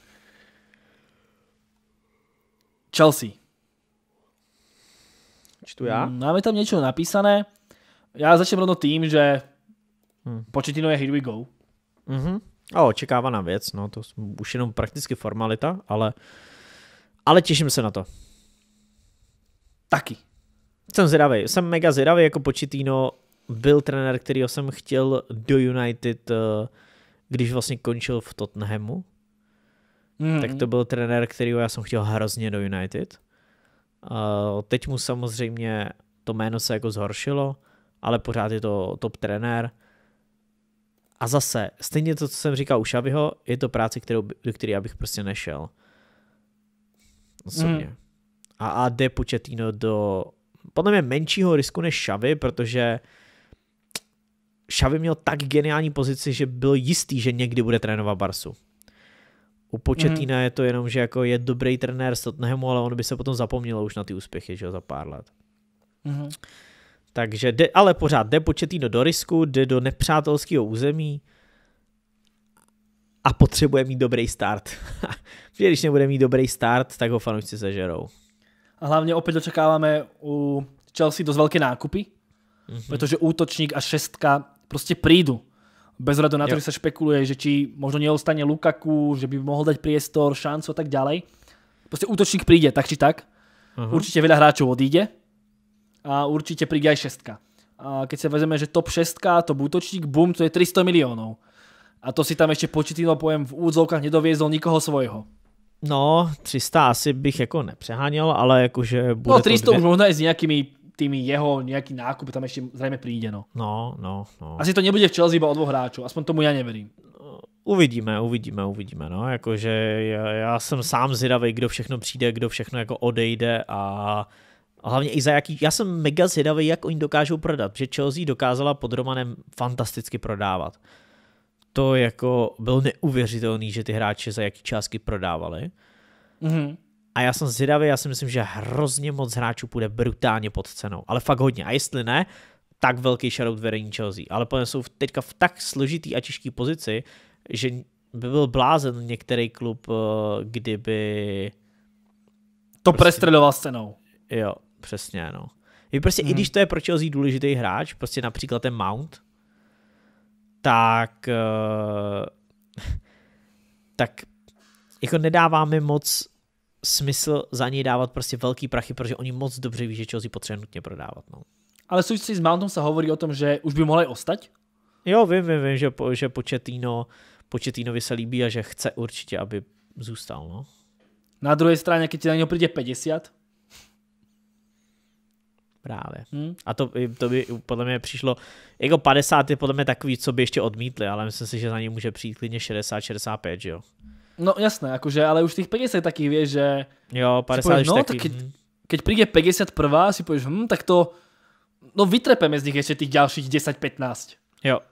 [SPEAKER 1] Chelsea čtu já. Mm, máme tam něco napísané. Já začnem rovno tím, že hmm. Početino je here we go.
[SPEAKER 2] Mm-hmm. A očekávaná věc, no to už jenom prakticky formalita, ale, ale těším se na to. Taky. Jsem zvědavý, jsem mega zvědavý, jako Početino byl trenér, kterýho jsem chtěl do United, eh, když vlastně končil v Tottenhamu. Mm. Tak to byl trenér, kterýho já jsem chtěl hrozně do United. Eh, teď mu samozřejmě to jméno se jako zhoršilo, ale pořád je to top trenér. A zase, stejně to, co jsem říkal u Šaviho, je to práce, kterou, do které já bych prostě nešel. Osobně. Mm. A, a jde Početino do podle mě menšího risku než Šavy, protože Šavy měl tak geniální pozici, že byl jistý, že někdy bude trénovat Barsu. U Početína mm. je to jenom, že jako je dobrý trenér z Tottenhamu, ale on by se potom zapomněl už na ty úspěchy, že jo, za pár let. Mm. Takže jde, ale pořád jde Početíno do risku, jde do nepřátelského území a potřebuje mít dobrý start. když nebude mít dobrý start, tak ho fanoušci sežerou.
[SPEAKER 1] A hlavně opět očekáváme u Chelsea dost velké nákupy, mm-hmm. protože útočník a šestka prostě přijdu bez hľadu na to, že sa špekuluje, že či možno neostane Lukaku, že by mohol dať priestor, šancu a tak ďalej. Proste útočník príde, tak či tak. Uh-huh. Určite veľa hráčov odíde a určite príde aj šestka. A keď sa vezeme, že top šestka, top útočník, bum, to je 300 miliónov. A to si tam ešte početino pojem v údzovkách nedoviezol nikoho svojho.
[SPEAKER 2] No, 300 asi bych jako nepřeháněl, ale jakože no, bude No 300 to dvě... už
[SPEAKER 1] možná i s nějakými tými jeho nejaký nákup tam ešte zrejme príde. No.
[SPEAKER 2] No, no, no. Asi to
[SPEAKER 1] nebude v Chelsea iba o dvoch hráčov, aspoň tomu ja neverím. Uvidíme,
[SPEAKER 2] uvidíme, uvidíme. No. Jakože já, já jsem sám zvědavý, kdo všechno přijde, kdo všechno jako odejde a a hlavně i za jaký, já jsem mega zvědavý, jak oni dokážou prodat, protože Chelsea dokázala pod Romanem fantasticky prodávat. To jako bylo neuvěřitelné, že ty hráče za jaký částky prodávali. Mm-hmm a já jsem zvědavý, já si myslím, že hrozně moc hráčů půjde brutálně pod cenou, ale fakt hodně. A jestli ne, tak velký shoutout vedení Chelsea. Ale pojem jsou teďka v tak složitý a těžký pozici, že by byl blázen některý klub, eh, kdyby...
[SPEAKER 1] To prostě... prestredoval
[SPEAKER 2] s cenou. Jo, přesně, no. I prostě, hmm. i když to je pro Chelsea důležitý hráč, prostě například ten Mount, tak... Uh, tak jako nedáváme moc smysl za něj dávat prostě velký prachy, protože oni moc dobře ví, že si potřebuje nutně prodávat. No. Ale v s Mountom se hovorí o tom, že už by mohli ostať? Jo, vím, vím, vím, že, po, že početíno, Početinovi se líbí a že chce určitě, aby zůstal. No.
[SPEAKER 1] Na druhé straně, když ti na něho přijde 50,
[SPEAKER 2] Právě. Hmm. A to, to by podle mě přišlo, jako 50 je podle mě takový, co by ještě odmítli, ale myslím si, že za ně může přijít klidně 60, 65, že jo.
[SPEAKER 1] No jasné, akože, ale už tých 50 takých vieš, že... Jo, 50 povieš, no, Tak hm. Keď, keď príde 51, si povieš, hm, tak to... No vytrepeme z nich ešte tých ďalších 10-15. Jo.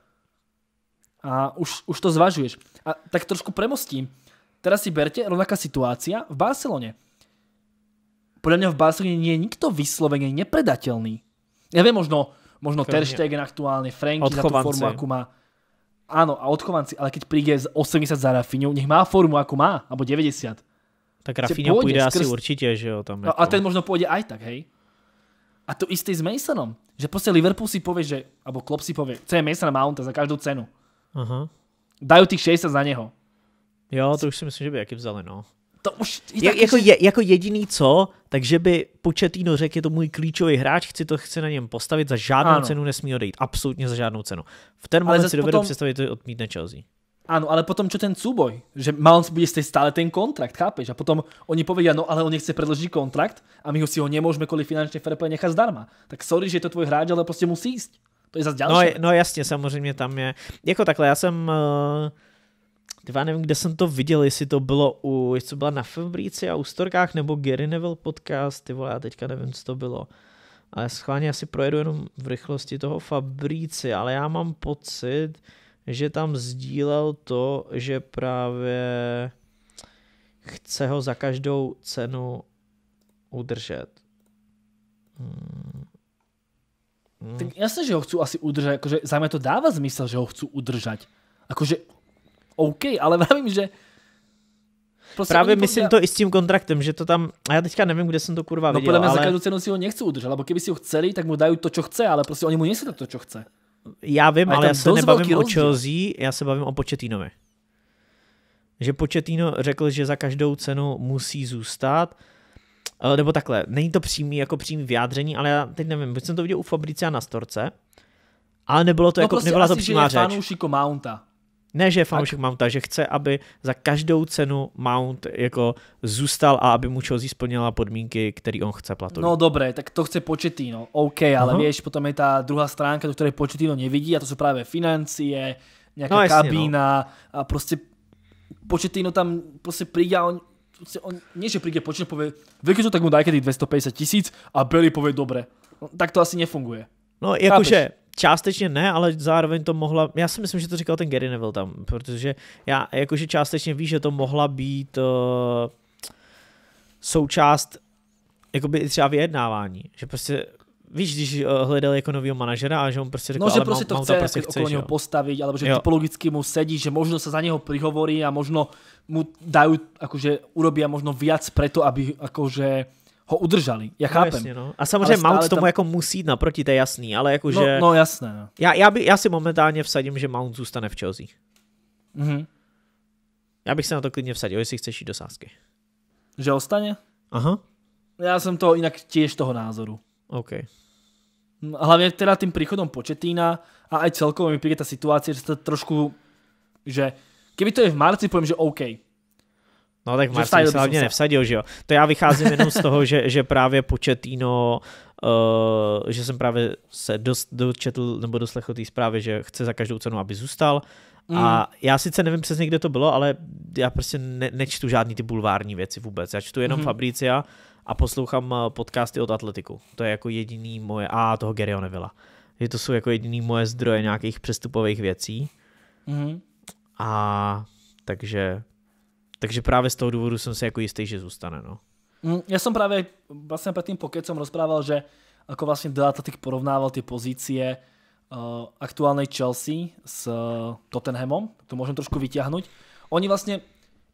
[SPEAKER 1] A už, už to zvažuješ. A tak trošku premostím. Teraz si berte rovnaká situácia v Barcelone. Podľa mňa v Barcelone nie je nikto vyslovene nepredateľný. Ja viem, možno, možno Ter Stegen aktuálne, Franky za tú formu, akú má áno, a odchovanci, ale keď príde 80 za Rafiňou, nech má formu, ako má, alebo 90. Tak Rafiňa pôjde, skrz... asi určite,
[SPEAKER 2] že jo, tam. No, a jako-
[SPEAKER 1] ten možno pôjde aj tak, hej? A to isté s Masonom. Že proste Liverpool si povie, že, alebo Klopp si povie, chce Masona Mounta za každú cenu.
[SPEAKER 2] -huh. Dajú
[SPEAKER 1] tých 60 za neho.
[SPEAKER 2] Jo, to už si myslím, že by jaký vzali, no to už... Je, taky, jako, je, jako jediný co, takže by Početýno řekl, je to můj klíčový hráč, chci to chci na něm postavit, za žádnou ano. cenu nesmí odejít. Absolutně za žádnou cenu. V ten moment si dovedu potom... představit, že odmítne Chelsea.
[SPEAKER 1] Ano, ale potom čo ten súboj? Že Mounts bude stať stále ten kontrakt, chápeš? A potom oni povedia, no ale on nechce predložiť kontrakt a my ho si ho nemôžeme kvôli finančnej fair play nechať zdarma. Tak sorry, že je to tvoj hráč, ale prostě musí ísť. To je zase no, ďalšie.
[SPEAKER 2] No, no jasně, samozřejmě tam je. Jako takhle, já jsem... Uh eh, já nevím, kde jsem to viděl, jestli to bylo u, jestli to byla na Fabrici a u Storkách, nebo Gary Neville podcast, ty vole, já teďka nevím, co to bylo. Ale schválně asi projedu jenom v rychlosti toho Fabrici, ale já mám pocit, že tam sdílel to, že právě chce ho za každou cenu
[SPEAKER 1] udržet. Hmm. Hmm. Tak že ho chci asi udržet, jakože za mě to dává smysl, že ho chci udržet. Akože OK, ale vím, že Prostě Právě myslím to i s tím kontraktem, že to tam, a já teďka nevím,
[SPEAKER 2] kde jsem to kurva no, viděl. No podle mě ale... za každou
[SPEAKER 1] cenu si ho nechci udržet, nebo kdyby si ho chceli, tak mu dají to, co chce, ale prostě oni mu nechci to, co chce. Já vím, ale já se nebavím o Chelsea,
[SPEAKER 2] já se bavím o Početínovi. Že Početíno řekl, že za každou cenu musí zůstat, eh, nebo takhle, není to přímý jako přímý vyjádření, ale já teď nevím, buď jsem to viděl u Fabricia na Storce, ale nebylo to no jako, prostě nebyla asi, to přímá že je řeč.
[SPEAKER 1] Fanoušiko Mounta.
[SPEAKER 2] Ne, že fanoušek Mounta, že chce, aby za každou cenu Mount jako zůstal a aby mu Chelsea splnila podmínky, který on chce platit.
[SPEAKER 1] No dobré, tak to chce no. OK, ale uh-huh. víš, potom je ta druhá stránka, do které Početino nevidí a to jsou právě financie, nějaká no, jasně, no. kabína no. a prostě Početino tam prostě přijde a on, prostě on nie, že príde Početino povie, vykežu, tak mu daj kedy 250 tisíc a Belly povie, dobre. No, tak to asi nefunguje. No, jakože
[SPEAKER 2] částečně ne, ale zároveň to mohla, já si myslím, že to říkal ten Gary Neville tam, protože já jakože částečně víš, že to mohla být uh, součást jakoby třeba vyjednávání, že prostě Víš, když eh, hledal jako nového manažera a že on prostě řekl, no, že ale prostě to chce, prostě jako chce okolo něho postavit, alebo že jo.
[SPEAKER 1] typologicky mu sedí, že možno se za něho prihovorí a možno mu dají jakože urobí a možno viac preto, aby akože ho udrželi. Já no, chápem. No, jasně, no. A samozřejmě Mount tomu jako
[SPEAKER 2] musí jít naproti, to je jasný, ale jakože... No, že... no jasné. No. Já, já, by, já si momentálně vsadím, že Mount zůstane v Chelsea. Mhm. Já bych se na to klidně vsadil, jestli chceš jít do sásky. Že ostane? Aha.
[SPEAKER 1] Já jsem to jinak těž toho názoru. OK. Hlavně teda tím příchodem Početína a aj celkově mi přijde ta situace, že to trošku, že kdyby to je v marci, povím, že OK,
[SPEAKER 2] No tak Marcel se hlavně nevsadil, že jo. To já vycházím jenom z toho, že, že právě početíno, uh, eh, že jsem právě se dost, dočetl nebo doslechl té zprávy, že chce za každou cenu, aby zůstal. Mm. A já sice nevím přesně, kde to bylo, ale já prostě ne, nečtu žádný ty bulvární věci vůbec. Já čtu jenom mm. Fabricia a poslouchám eh, podcasty od Atletiku. To je jako jediný moje, a toho Gary nevila. Že to jsou jako jediný moje zdroje nějakých přestupových věcí. Mm. A takže takže právě z toho důvodu jsem si jako jistý, že zůstane. No.
[SPEAKER 1] Mm, ja som práve vlastne predtým po keď som rozprával, že ako vlastne Delatatik porovnával tie pozície uh, eh, aktuálnej Chelsea s uh, Tottenhamom, to môžem trošku vyťahnuť. Oni vlastne,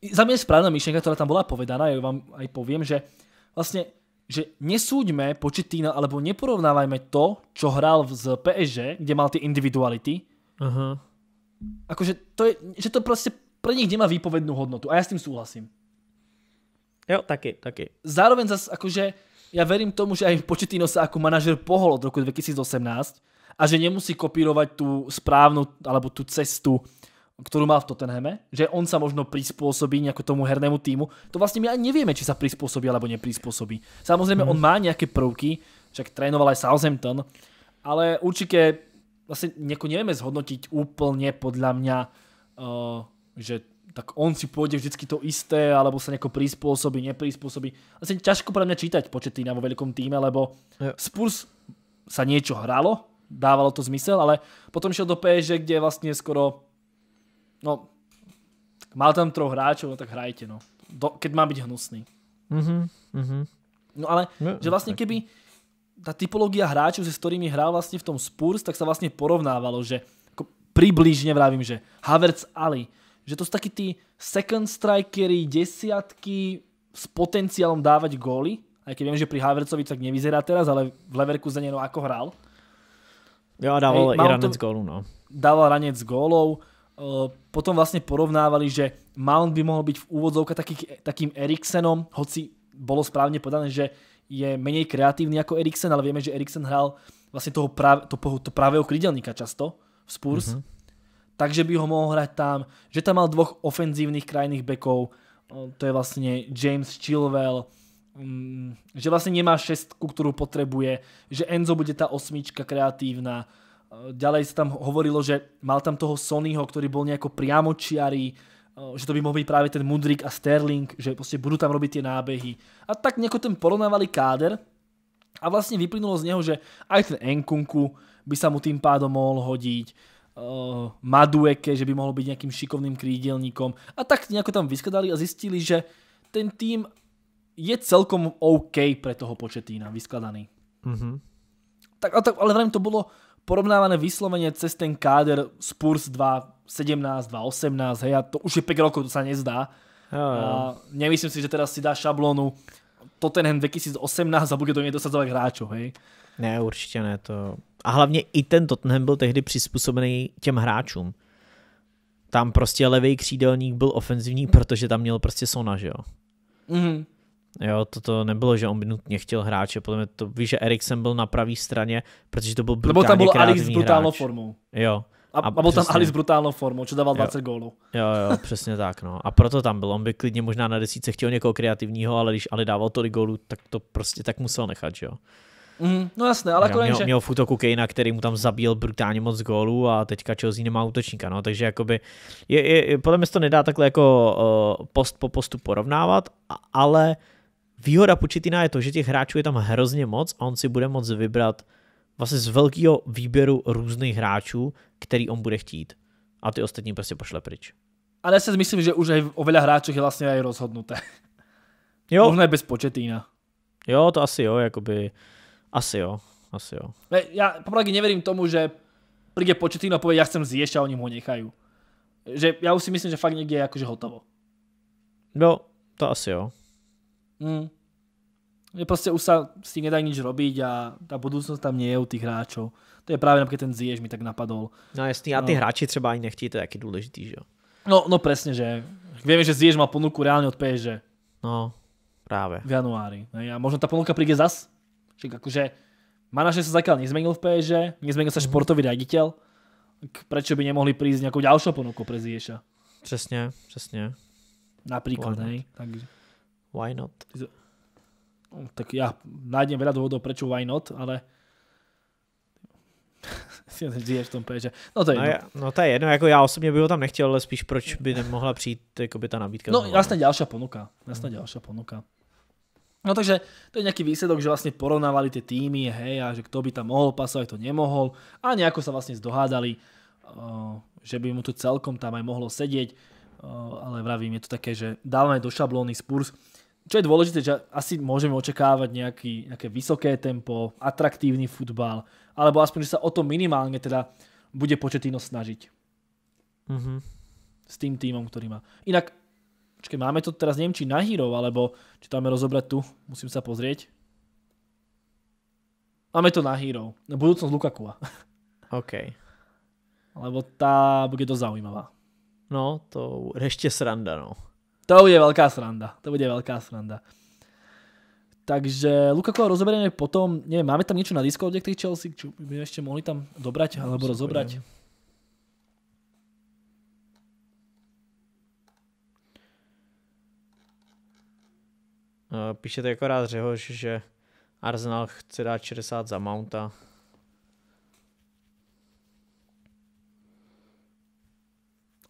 [SPEAKER 1] za mňa je správna myšlenka, ktorá tam bola povedaná, ja vám aj poviem, že vlastne že nesúďme Početína alebo neporovnávajme to, čo hral z PSG, kde mal tie individuality. Uh -huh. Akože to je, že to proste pro nich nemá výpovednú hodnotu. A já s tím souhlasím. Jo, taky, taky. Zároveň zase, akože, ja verím tomu, že aj Početino sa ako manažer pohol od roku 2018 a že nemusí kopírovať tú správnu, alebo tú cestu, ktorú má v Tottenhame, že on sa možno prispôsobí nejako tomu hernému týmu. To vlastne my ani nevieme, či sa prispôsobí alebo neprispôsobí. Samozrejme, hmm. on mhm. má nejaké prvky, však trénoval aj Southampton, ale určite vlastne jako nevieme zhodnotiť úplne podľa mňa uh, eh, že tak on si pôjde vždycky to isté, alebo sa nejako prispôsobí, neprispôsobí. Asi ťažko pre mňa čítať početína vo veľkom týme, lebo yeah. Spurs sa niečo hralo, dávalo to zmysel, ale potom šiel do PSG, kde vlastne skoro no, mal tam troch hráčov, no tak hrajte, no. Do, keď má byť hnusný.
[SPEAKER 2] Mm-hmm, mm-hmm.
[SPEAKER 1] No ale, no, že vlastne keby ta typológia hráčov, se s ktorými hral vlastne v tom Spurs, tak sa vlastne porovnávalo, že jako približne vravím, že Havertz Ali, že to sú takí tí second strikery, desiatky s potenciálom dávať góly, aj keď viem, že pri Havercovi tak nevyzerá teraz, ale v za no ako hral.
[SPEAKER 2] Jo, dával Ej, i ranec to, gólu, no.
[SPEAKER 1] Dával ranec gólov, uh, potom vlastne porovnávali, že Mount by mohol byť v úvodzovka taký, takým Eriksenom, hoci bolo správne podané, že je menej kreatívny ako Eriksen, ale vieme, že Eriksen hral vlastne toho, prav, to, to pravého krydelníka často v Spurs. Mm -hmm takže by ho mohl hrať tam, že tam mal dvoch ofenzívnych krajných bekov, to je vlastne James Chilwell, mm, že vlastne nemá šestku, ktorú potrebuje, že Enzo bude tá osmička kreatívna. Ďalej sa tam hovorilo, že mal tam toho Sonyho, ktorý bol nejako priamočiarý, že to by mohol byť práve ten Mudrik a Sterling, že proste budú tam robiť tie nábehy. A tak nejako ten porovnávali káder a vlastne vyplynulo z neho, že aj ten Enkunku by sa mu tým pádom mohol hodiť uh, Madueke, že by mohol byť nejakým šikovným krídelníkom. A tak nejako tam vyskladali a zistili, že ten tým je celkom OK pre toho početína vyskladaný. Mm-hmm. Tak, ale, ale vrajím, to bolo porovnávané vyslovene cez ten káder Spurs 2.17, 2.18, hej, a to už je 5 rokov, to sa nezdá. Oh. A nemyslím si, že teraz si dá šablónu Tottenham 2018 a bude to nedosadzovať hráčov, hej.
[SPEAKER 2] Ne, určitě ne. To... A hlavně i ten Tottenham byl tehdy přizpůsobený těm hráčům. Tam prostě levý křídelník byl ofenzivní, protože tam měl prostě Sona, že jo? Mm-hmm. Jo, to nebylo, že on by nutně chtěl hráče, podle mě to víš, že Eriksen byl na pravé straně, protože to byl brutálně Nebo tam byl Alex s brutálnou formou. Jo. A, a, a byl tam Alex s brutálnou formou, co dával 20 gólů. Jo, jo, přesně tak, no. A proto tam byl, on by klidně možná na desíce chtěl někoho kreativního, ale když Ali dával tolik gólů, tak to prostě tak musel nechat, že jo.
[SPEAKER 1] Mm, no jasné, ale jako měl, že... měl
[SPEAKER 2] v útoku Kejna, který mu tam zabíl brutálně moc gólů a teďka Chelsea nemá útočníka, no, takže jakoby, je, je, podle mě se to nedá takhle jako uh, post po postu porovnávat, ale výhoda Pučitina je to, že těch hráčů je tam hrozně moc a on si bude moc vybrat vlastně z velkého výběru různých hráčů, který on bude chtít. A ty ostatní prostě pošle pryč.
[SPEAKER 1] Ale já si myslím, že už aj o veľa hráčoch je vlastně aj rozhodnuté.
[SPEAKER 2] Jo. Možná bez početína. Jo, to asi jo, jakoby asi jo, asi jo.
[SPEAKER 1] Ne, ja popravde neverím tomu, že príde početino a povie, ja chcem zješť a oni ho nechajú. Že ja už si myslím, že fakt niekde je akože hotovo.
[SPEAKER 2] No, to asi jo.
[SPEAKER 1] Mm. Je proste už sa s tým nedá nič robiť a tá budúcnosť tam nie je u tých hráčov. To je právě například ten Ziyech mi tak napadol. No jasný, a ty no.
[SPEAKER 2] hráči třeba ani nechtí, to je taky důležitý, že jo?
[SPEAKER 1] No, no presne, že vieme, že Ziyech má ponuku reálne od PSG.
[SPEAKER 2] No, práve.
[SPEAKER 1] V januári. No, a možno tá ponuka príde zas však akože manažer sa zatiaľ nezmenil v PSG, nezmenil sa mhm. športový raditeľ, prečo by nemohli prísť nejakou ďalšou ponukou pre Zieša? Přesně, přesně. Například, hej. Takže. Why not? No, tak já nájdem veľa dôvodov, prečo why not, ale
[SPEAKER 2] žiješ v tom péže. No to je no, jedno. Je, no to je jedno, jako já osobně bych ho tam nechtěl, ale spíš proč by nemohla přijít
[SPEAKER 1] jako ta nabídka. No jasná další ponuka, jasně hmm. další ponuka. No takže to je nejaký výsledok, že vlastne porovnávali tie týmy, hej, a že kto by tam mohol pasovať, to nemohol a nejako sa vlastne zdohádali, eh, že by mu to celkom tam aj mohlo sedieť, eh, ale vravím, je to také, že dávame do šablóny Spurs, čo je dôležité, že asi môžeme očakávať nejaký, nejaké vysoké tempo, atraktívny futbal, alebo aspoň, že sa o to minimálne teda bude Početino snažiť. Mm -hmm. S tým týmom, ktorý má. Inak Počkej, máme to teraz, neviem, či na Hero, alebo či to máme rozobrať tu. Musím sa pozrieť. Máme to na Hero. Budúcnosť Lukakuva. OK.
[SPEAKER 2] Lebo tá bude dosť zaujímavá. No, to ešte sranda, no.
[SPEAKER 1] To bude veľká sranda. To bude veľká sranda. Takže Lukaku rozoberieme potom, neviem, máme tam niečo na Discorde k tej Chelsea, čo by ešte mohli tam dobrať alebo rozobrať. Neviem.
[SPEAKER 2] Eh, píšete jako rád Řehoš, že Arsenal chce dát 60 za Mounta.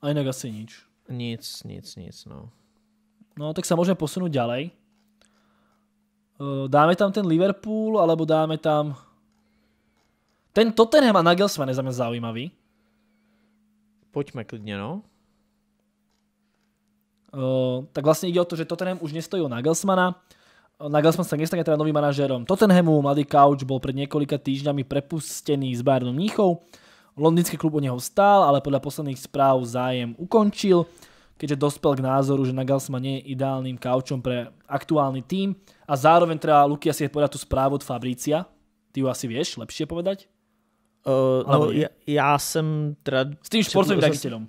[SPEAKER 2] A jinak asi nič. Nic, nic,
[SPEAKER 1] nic, no. No, tak se můžeme posunout ďalej. Eh, dáme tam ten Liverpool, alebo dáme tam... Ten Tottenham a Nagelsmann je za mě zaujímavý. Pojďme klidně, no. Eh, tak vlastne ide o to, že Tottenham už nestojí o Nagelsmana. Eh, Nagelsman sa nestane teda novým manažérom Tottenhamu. Mladý Couch bol pred niekoľka týždňami prepustený z Bayernu Mníchov. Londýnsky klub o neho stál, ale podľa posledných správ zájem ukončil, keďže dospel k názoru, že Nagelsman nie je ideálnym kaučom pre aktuálny tým. A zároveň treba Luky asi povedať tú správu od Fabricia. Ty ju asi vieš lepšie povedať? Uh, no, ja, ja, som teda... S tým športovým riaditeľom.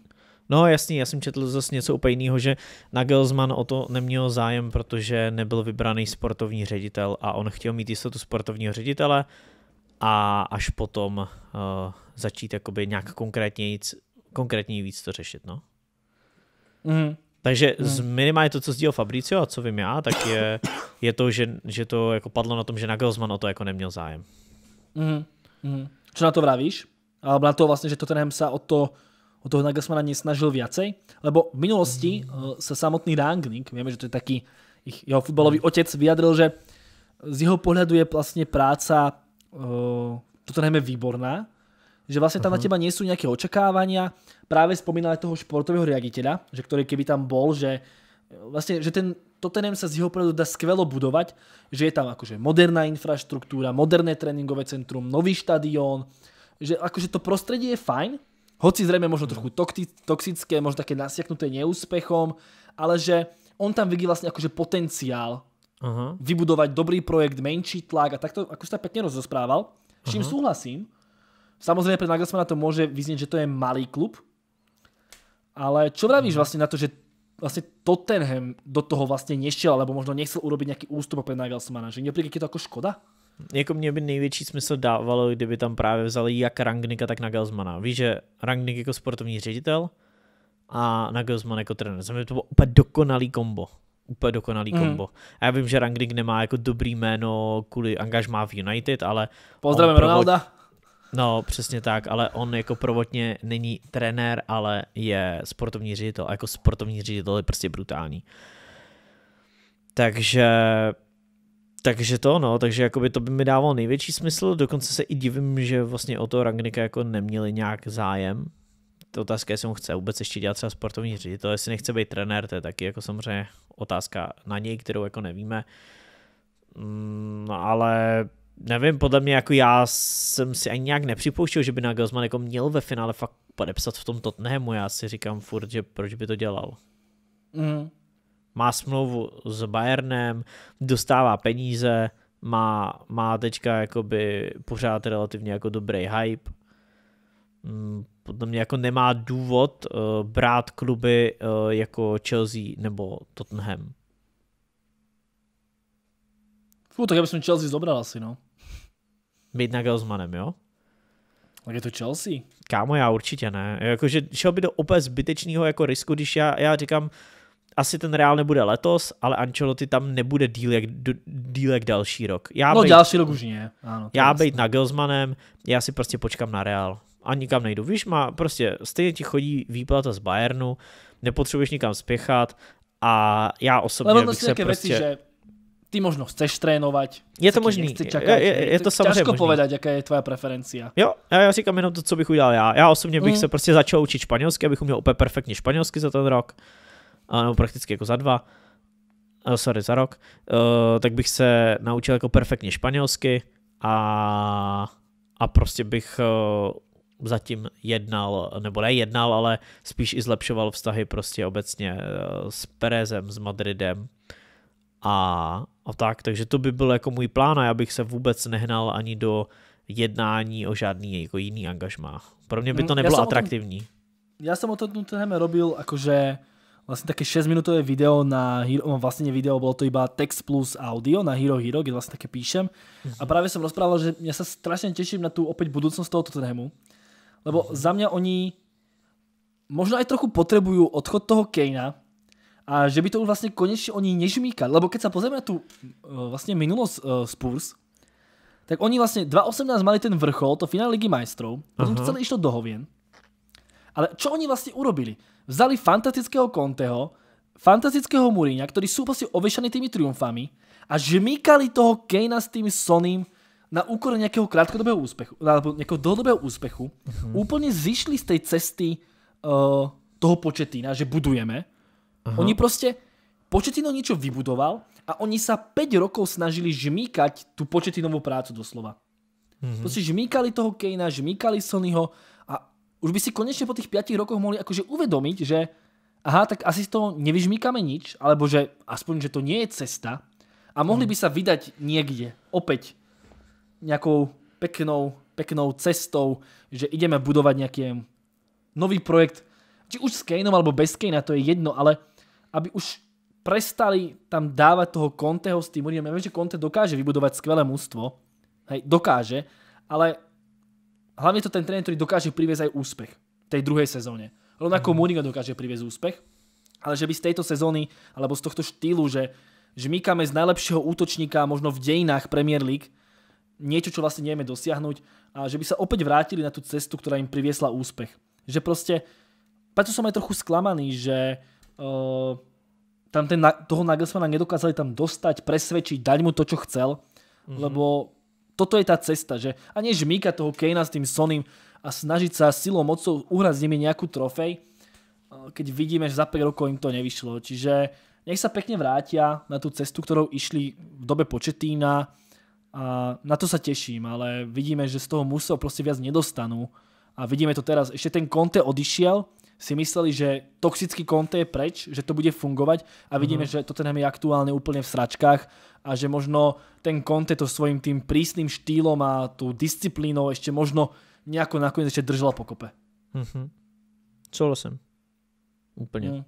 [SPEAKER 2] No jasný, já jsem četl zase něco úplně jiného, že Nagelsmann o to neměl zájem, protože nebyl vybraný sportovní ředitel a on chtěl mít jistotu sportovního ředitele a až potom uh, začít jakoby nějak konkrétně, konkrétně víc to řešit, no. Mm. Takže hmm. z mhm. minimálně to, co sdílel Fabricio a co vím já, tak je, je to, že, že to jako padlo na tom, že Nagelsmann o to jako neměl zájem.
[SPEAKER 1] Mm. Mm. Co na to vravíš? Ale na to vlastně, že Tottenham sa o to O toho Nagelsmana nesnažil viacej? Lebo v minulosti mhm. eh, sa samotný Rangnick, vieme, že to je taký ich, jeho futbalový mhm. otec, vyjadril, že z jeho pohľadu je vlastne práca eh, toto najmä výborná, že vlastne tam uh -huh. na mhm. teba nie sú nejaké očakávania. Práve spomínal toho športového riaditeľa, že ktorý keby tam bol, že eh, vlastne, že ten Tottenham sa z jeho pohľadu dá skvelo budovať, že je tam akože moderná infraštruktúra, moderné tréningové centrum, nový štadión, že akože to prostredie je fajn, Hoci zrejme možno trochu toxické, možno také nasiaknuté neúspechom, ale že on tam vidí vlastne akože potenciál vybudovať dobrý projekt, menší tlak a takto, ako si tak pekne rozprával, s čím súhlasím. Samozrejme pre Nagelsmana to môže vyznieť, že to je malý klub, ale čo vravíš mhm. vlastne na to, že vlastne Tottenham do toho vlastne nešiel, alebo možno nechcel urobiť nejaký ústup pre Nagelsmana, že je to ako škoda?
[SPEAKER 2] Jako mě by největší smysl dávalo, kdyby tam právě vzali jak Rangnika, tak Nagelsmana. Víš, že Rangnik jako sportovní ředitel a Nagelsman jako trenér. Za mě to bylo úplně dokonalý kombo. Úplně dokonalý mm. kombo. A já vím, že Rangnick nemá jako dobrý jméno kvůli angažmá v United, ale... Pozdravím provod... Ronalda. No, přesně tak, ale on jako provotně není trenér, ale je sportovní ředitel. A jako sportovní ředitel je prostě brutální. Takže takže to, no, takže jakoby to by mi dávalo největší smysl, dokonce se i divím, že vlastně o to Rangnika jako neměli nějak zájem. To otázka, jestli on chce vůbec ještě dělat třeba sportovní ředitel, jestli nechce být trenér, to je taky jako samozřejmě otázka na něj, kterou jako nevíme. Mm, no, ale nevím, podle mě jako já jsem si ani nějak nepřipouštěl, že by Nagelsmann jako měl ve finále fakt podepsat v tom Tottenhamu, já si říkám furt, že proč by to dělal. Mm má smlouvu s Bayernem, dostává peníze, má, má teďka jakoby pořád relativně jako dobrý hype. Mm, podle mě jako nemá důvod uh, brát kluby uh, jako Chelsea nebo Tottenham.
[SPEAKER 1] Fú, tak já bych Chelsea zobral asi, no.
[SPEAKER 2] Být na Gelsmanem, jo? Tak je to Chelsea. Kámo, já určitě ne. Jakože šel by do úplně zbytečného jako risku, když já, já říkám, asi ten Real nebude letos, ale Ancelotti tam nebude díl jak, díl jak další rok. Já no bejt, další rok už ne. já vlastně. bejt na Gelsmanem, já si prostě počkám na Real a nikam nejdu. Víš, má prostě stejně ti chodí výplata z Bayernu, nepotřebuješ nikam spěchat a já osobně Lebo bych se prostě... Věci, že
[SPEAKER 1] ty možno chceš trénovat. Je to možný. Čakať, je, je, je, to samozřejmě Těžko možný. povedať, jaká je tvoje preferencia.
[SPEAKER 2] Jo, já, já říkám jenom to, co bych udělal já. Já osobně bych mm. se prostě začal učit španělsky, abych uměl úplně perfektně španělsky za ten rok nebo prakticky jako za dva, sorry, za rok, e, tak bych se naučil jako perfektně španělsky a, a prostě bych e, zatím jednal, nebo nejednal, ale spíš i zlepšoval vztahy prostě obecně e, s Perezem, s Madridem a, a tak, takže to by byl jako můj plán a já bych se vůbec nehnal ani do jednání o žádný jako jiný angažmá. Pro mě by to mm, nebylo já atraktivní. Tom,
[SPEAKER 1] já jsem o tom tému robil že vlastne také 6 minútové video na Hero, no, vlastne nie video, bolo to iba text plus audio na Hero Hero, kde vlastne také píšem. A práve som rozprával, že ja sa strašne teším na tú opäť budúcnosť tohoto Tottenhamu, lebo za mňa oni možno aj trochu potrebujú odchod toho Kejna, a že by to už vlastně konečně oni nežmíka, lebo keď sa pozrieme na tu e, vlastně minulost uh, e, Spurs, tak oni vlastně 2018 mali ten vrchol, to finále Ligy majstrov, potom to celé išlo do hovien. Ale čo oni vlastne urobili? Vzali fantastického Conteho, fantastického Mourinha, ktorí sú proste ovešaní tými triumfami a žmýkali toho Kejna s tým Sonnym na úkor nejakého krátkodobého úspechu, alebo nejakého dlhodobého úspechu. Uh-huh. Mhm. Úplne zišli z tej cesty uh, toho početína, že budujeme. Uh-huh. Oni proste, početino niečo vybudoval a oni sa 5 rokov snažili žmýkať tú početinovú prácu doslova. Mm-hmm. Proste žmýkali toho Kejna, žmýkali Sonyho a už by si konečne po tých 5 rokoch mohli akože uvedomiť, že aha, tak asi z toho nevyžmíkame nič, alebo že aspoň, že to nie je cesta a mohli mhm. by sa vydať niekde opäť nejakou peknou, peknou cestou, že ideme budovať nejaký nový projekt, či už s Kaneom alebo bez Kanea, to je jedno, ale aby už prestali tam dávať toho Conteho s tým Mourinhom. Ja viem, že Conte dokáže vybudovať skvelé mužstvo, hej, dokáže, ale hlavne to ten tréner, ktorý dokáže priviesť aj úspech tej druhej sezóne. Rovnako mhm. Mourinho dokáže priviesť úspech, ale že by z tejto sezóny, alebo z tohto štýlu, že žmýkame z najlepšieho útočníka možno v dejinách Premier League, niečo, čo vlastne nevieme dosiahnuť a že by sa opäť vrátili na tú cestu, ktorá im priviesla úspech. Že proste, preto som aj trochu sklamaný, že eh, tam ten, toho Nagelsmana nedokázali tam dostať, presvedčiť, dať mu to, čo chcel, mhm. lebo toto je tá cesta, že a nie žmýkať toho Kejna s tým Sonym a snažiť sa silou mocou uhrať s nimi nejakú trofej, eh, keď vidíme, že za 5 rokov im to nevyšlo. Čiže nech sa pekne vrátia na tú cestu, ktorou išli v dobe početína a na to sa teším, ale vidíme, že z toho musel proste viac nedostanú a vidíme to teraz. Ešte ten Conte odišiel, si mysleli, že toxický Conte je preč, že to bude fungovať a vidíme, že mhm. že Tottenham je aktuálne úplne v sračkách a že možno ten Conte to svojím tým prísnym štýlom a tú disciplínou ešte možno nejako nakoniec ešte držala pokope. Čolo sem. Úplne. Mm.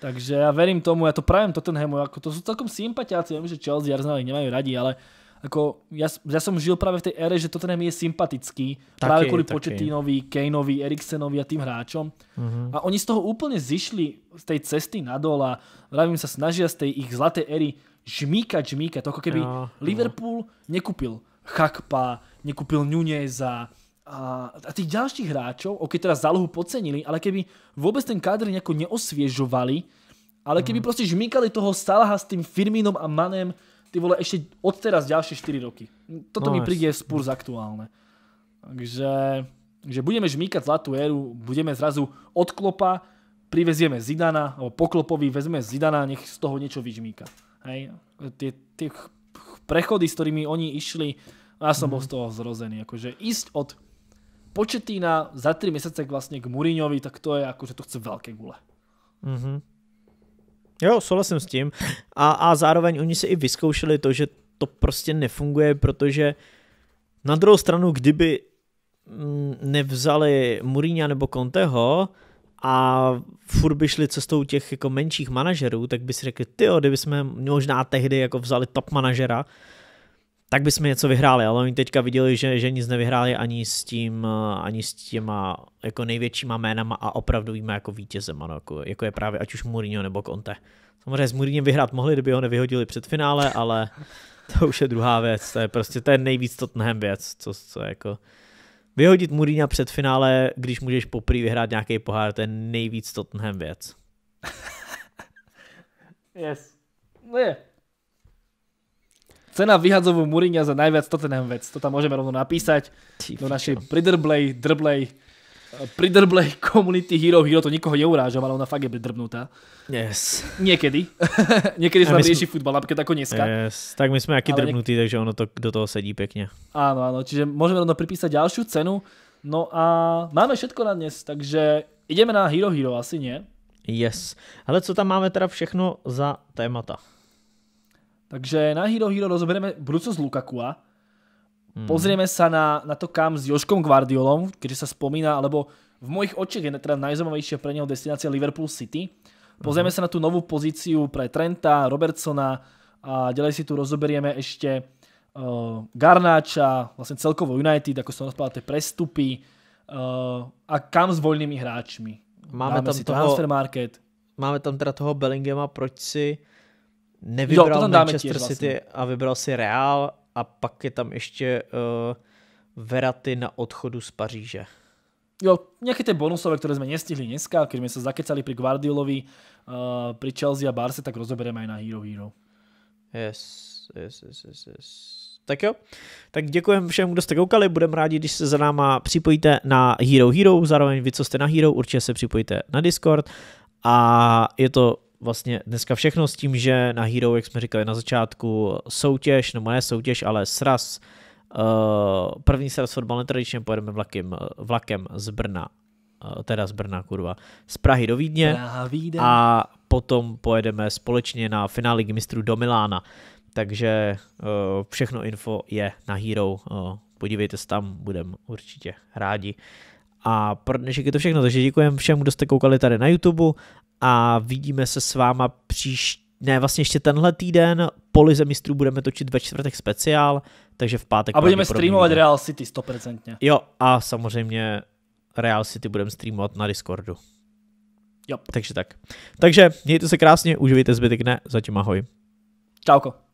[SPEAKER 1] Takže já verím tomu, já to pravím Tottenhamu, jako to sú celkom sympatiáci, viem, že Chelsea Arsenal nemají radi, ale jako já, já jsem žil právě v té ére, že Tottenham je sympatický, taky, právě kvůli Početinovi, Kaneovi, Eriksenovi a tým hráčom. Mhm. A oni z toho úplně zišli z té cesty nadol a vravím sa, snažia z té ich zlaté éry žmíkať, žmíkať. To ako keby no, Liverpool no. nekúpil Chakpa, nekúpil Nuneza a, a tých ďalších hráčov, ok, teraz zálohu podcenili, ale keby vôbec ten kádr nejako neosviežovali, ale keby mm. proste žmíkali toho Salaha s tým Firminom a Manem, ty vole, ešte odteraz ďalšie 4 roky. Toto no, mi príde spúr z aktuálne. Takže že budeme žmíkať zlatú éru, budeme zrazu od klopa, privezieme Zidana, alebo poklopovi vezme Zidana, nech z toho niečo vyžmíka. Hej, tie, tie prechody, s ktorými oni išli, ja som bol mhm. z toho zrozený. Akože ísť od početína za 3 mesiace vlastne k Muriňovi, tak to je akože to chce veľké gule.
[SPEAKER 2] Mm-hmm. Jo, souhlasím s tím. A, a zároveň oni si i vyzkoušeli to, že to prostě nefunguje, protože na druhou stranu, kdyby mm, nevzali Mourinho nebo Conteho, a furt by šli cestou těch jako menších manažerů, tak by si řekli, ty kdyby jsme možná tehdy jako vzali top manažera, tak by jsme něco vyhráli, ale oni teďka viděli, že, že nic nevyhráli ani s tím, ani s těma jako největšíma jménama a opravdu víme jako vítězema, no, jako, jako, je právě ať už Mourinho nebo Conte. Samozřejmě s Mourinho vyhrát mohli, kdyby ho nevyhodili před finále, ale to už je druhá věc, to je prostě ten nejvíc Tottenham věc, co, co jako Vyhodit Mourinho před finále, když můžeš poprý vyhrát nějaký pohár, to je nejvíc Tottenham věc.
[SPEAKER 1] yes. No je. Cena vyhadzovu Mourinho za najviac Tottenham věc. To tam můžeme rovno napísať do naší pridrblej, drblej pridrblej Community Hero Hero, to nikoho neurážam, ale ona fakt je pridrbnutá. Yes. Niekedy. Niekedy sa rieši jsme... futbal, napríklad ako dneska. Yes. Tak my sme aký drbnutí,
[SPEAKER 2] niek... takže ono to do toho sedí pekne.
[SPEAKER 1] Áno, áno, čiže môžeme rovno pripísať ďalšiu cenu. No a máme všetko na dnes, takže ideme na Hero Hero, asi nie? Yes. Ale co tam máme teda všechno za témata? Takže na Hero Hero rozobereme budúcnosť Lukakua, Hmm. Pozrieme sa na, na to, kam s Joškom Guardiolom, keď sa spomína, alebo v mojich očiach je teda najzaujímavejšia pre neho destinácia Liverpool City. Pozrieme hmm. sa na tú novú pozíciu pre Trenta, Robertsona a ďalej si tu rozoberieme ešte uh, Garnáča, vlastne celkovo United, ako som rozprával, tie prestupy uh, a kam s voľnými hráčmi. Máme Dáme tam si toho, transfer market. Máme tam teda toho
[SPEAKER 2] Bellingema, proč si nevybral jo, to tam Manchester City vlastne. a vybral si Real a pak je tam ještě uh, Veraty na odchodu z Paříže.
[SPEAKER 1] Jo, nejaké tie bonusové, ktoré sme nestihli dneska, keď sme sa zakecali pri Guardiolovi, uh, eh, pri Chelsea a Barse, tak rozoberieme aj na Hero Hero.
[SPEAKER 2] Yes, yes, yes, yes, yes. Tak jo, tak děkujeme všem, kdo jste koukali, budeme rádi, když se za náma připojíte na Hero Hero, zároveň vy, co jste na Hero, určitě se připojíte na Discord a je to vlastně dneska všechno s tím, že na Hero, jak jsme říkali na začátku, soutěž, nebo ne soutěž, ale sraz, eh, první sraz fotbal netradičně pojedeme vlakem, vlakem z Brna, eh, teda z Brna, kurva, z Prahy do Vídně Praha, a potom pojedeme společně na finále mistrů do Milána. Takže eh, všechno info je na Hero, podívejte se tam, budeme určitě rádi. A pro dnešek je to všechno, takže děkujeme všem, kdo jste koukali tady na YouTube a vidíme se s váma příští ne, vlastně ještě tenhle týden po Lize mistrů budeme točit ve čtvrtek speciál, takže v pátek... A budeme streamovat Real City 100%. Jo, a samozřejmě Real City budeme streamovat na Discordu. Jo. Takže tak. Takže mějte se krásně, uživejte zbytek dne, zatím ahoj. Čauko.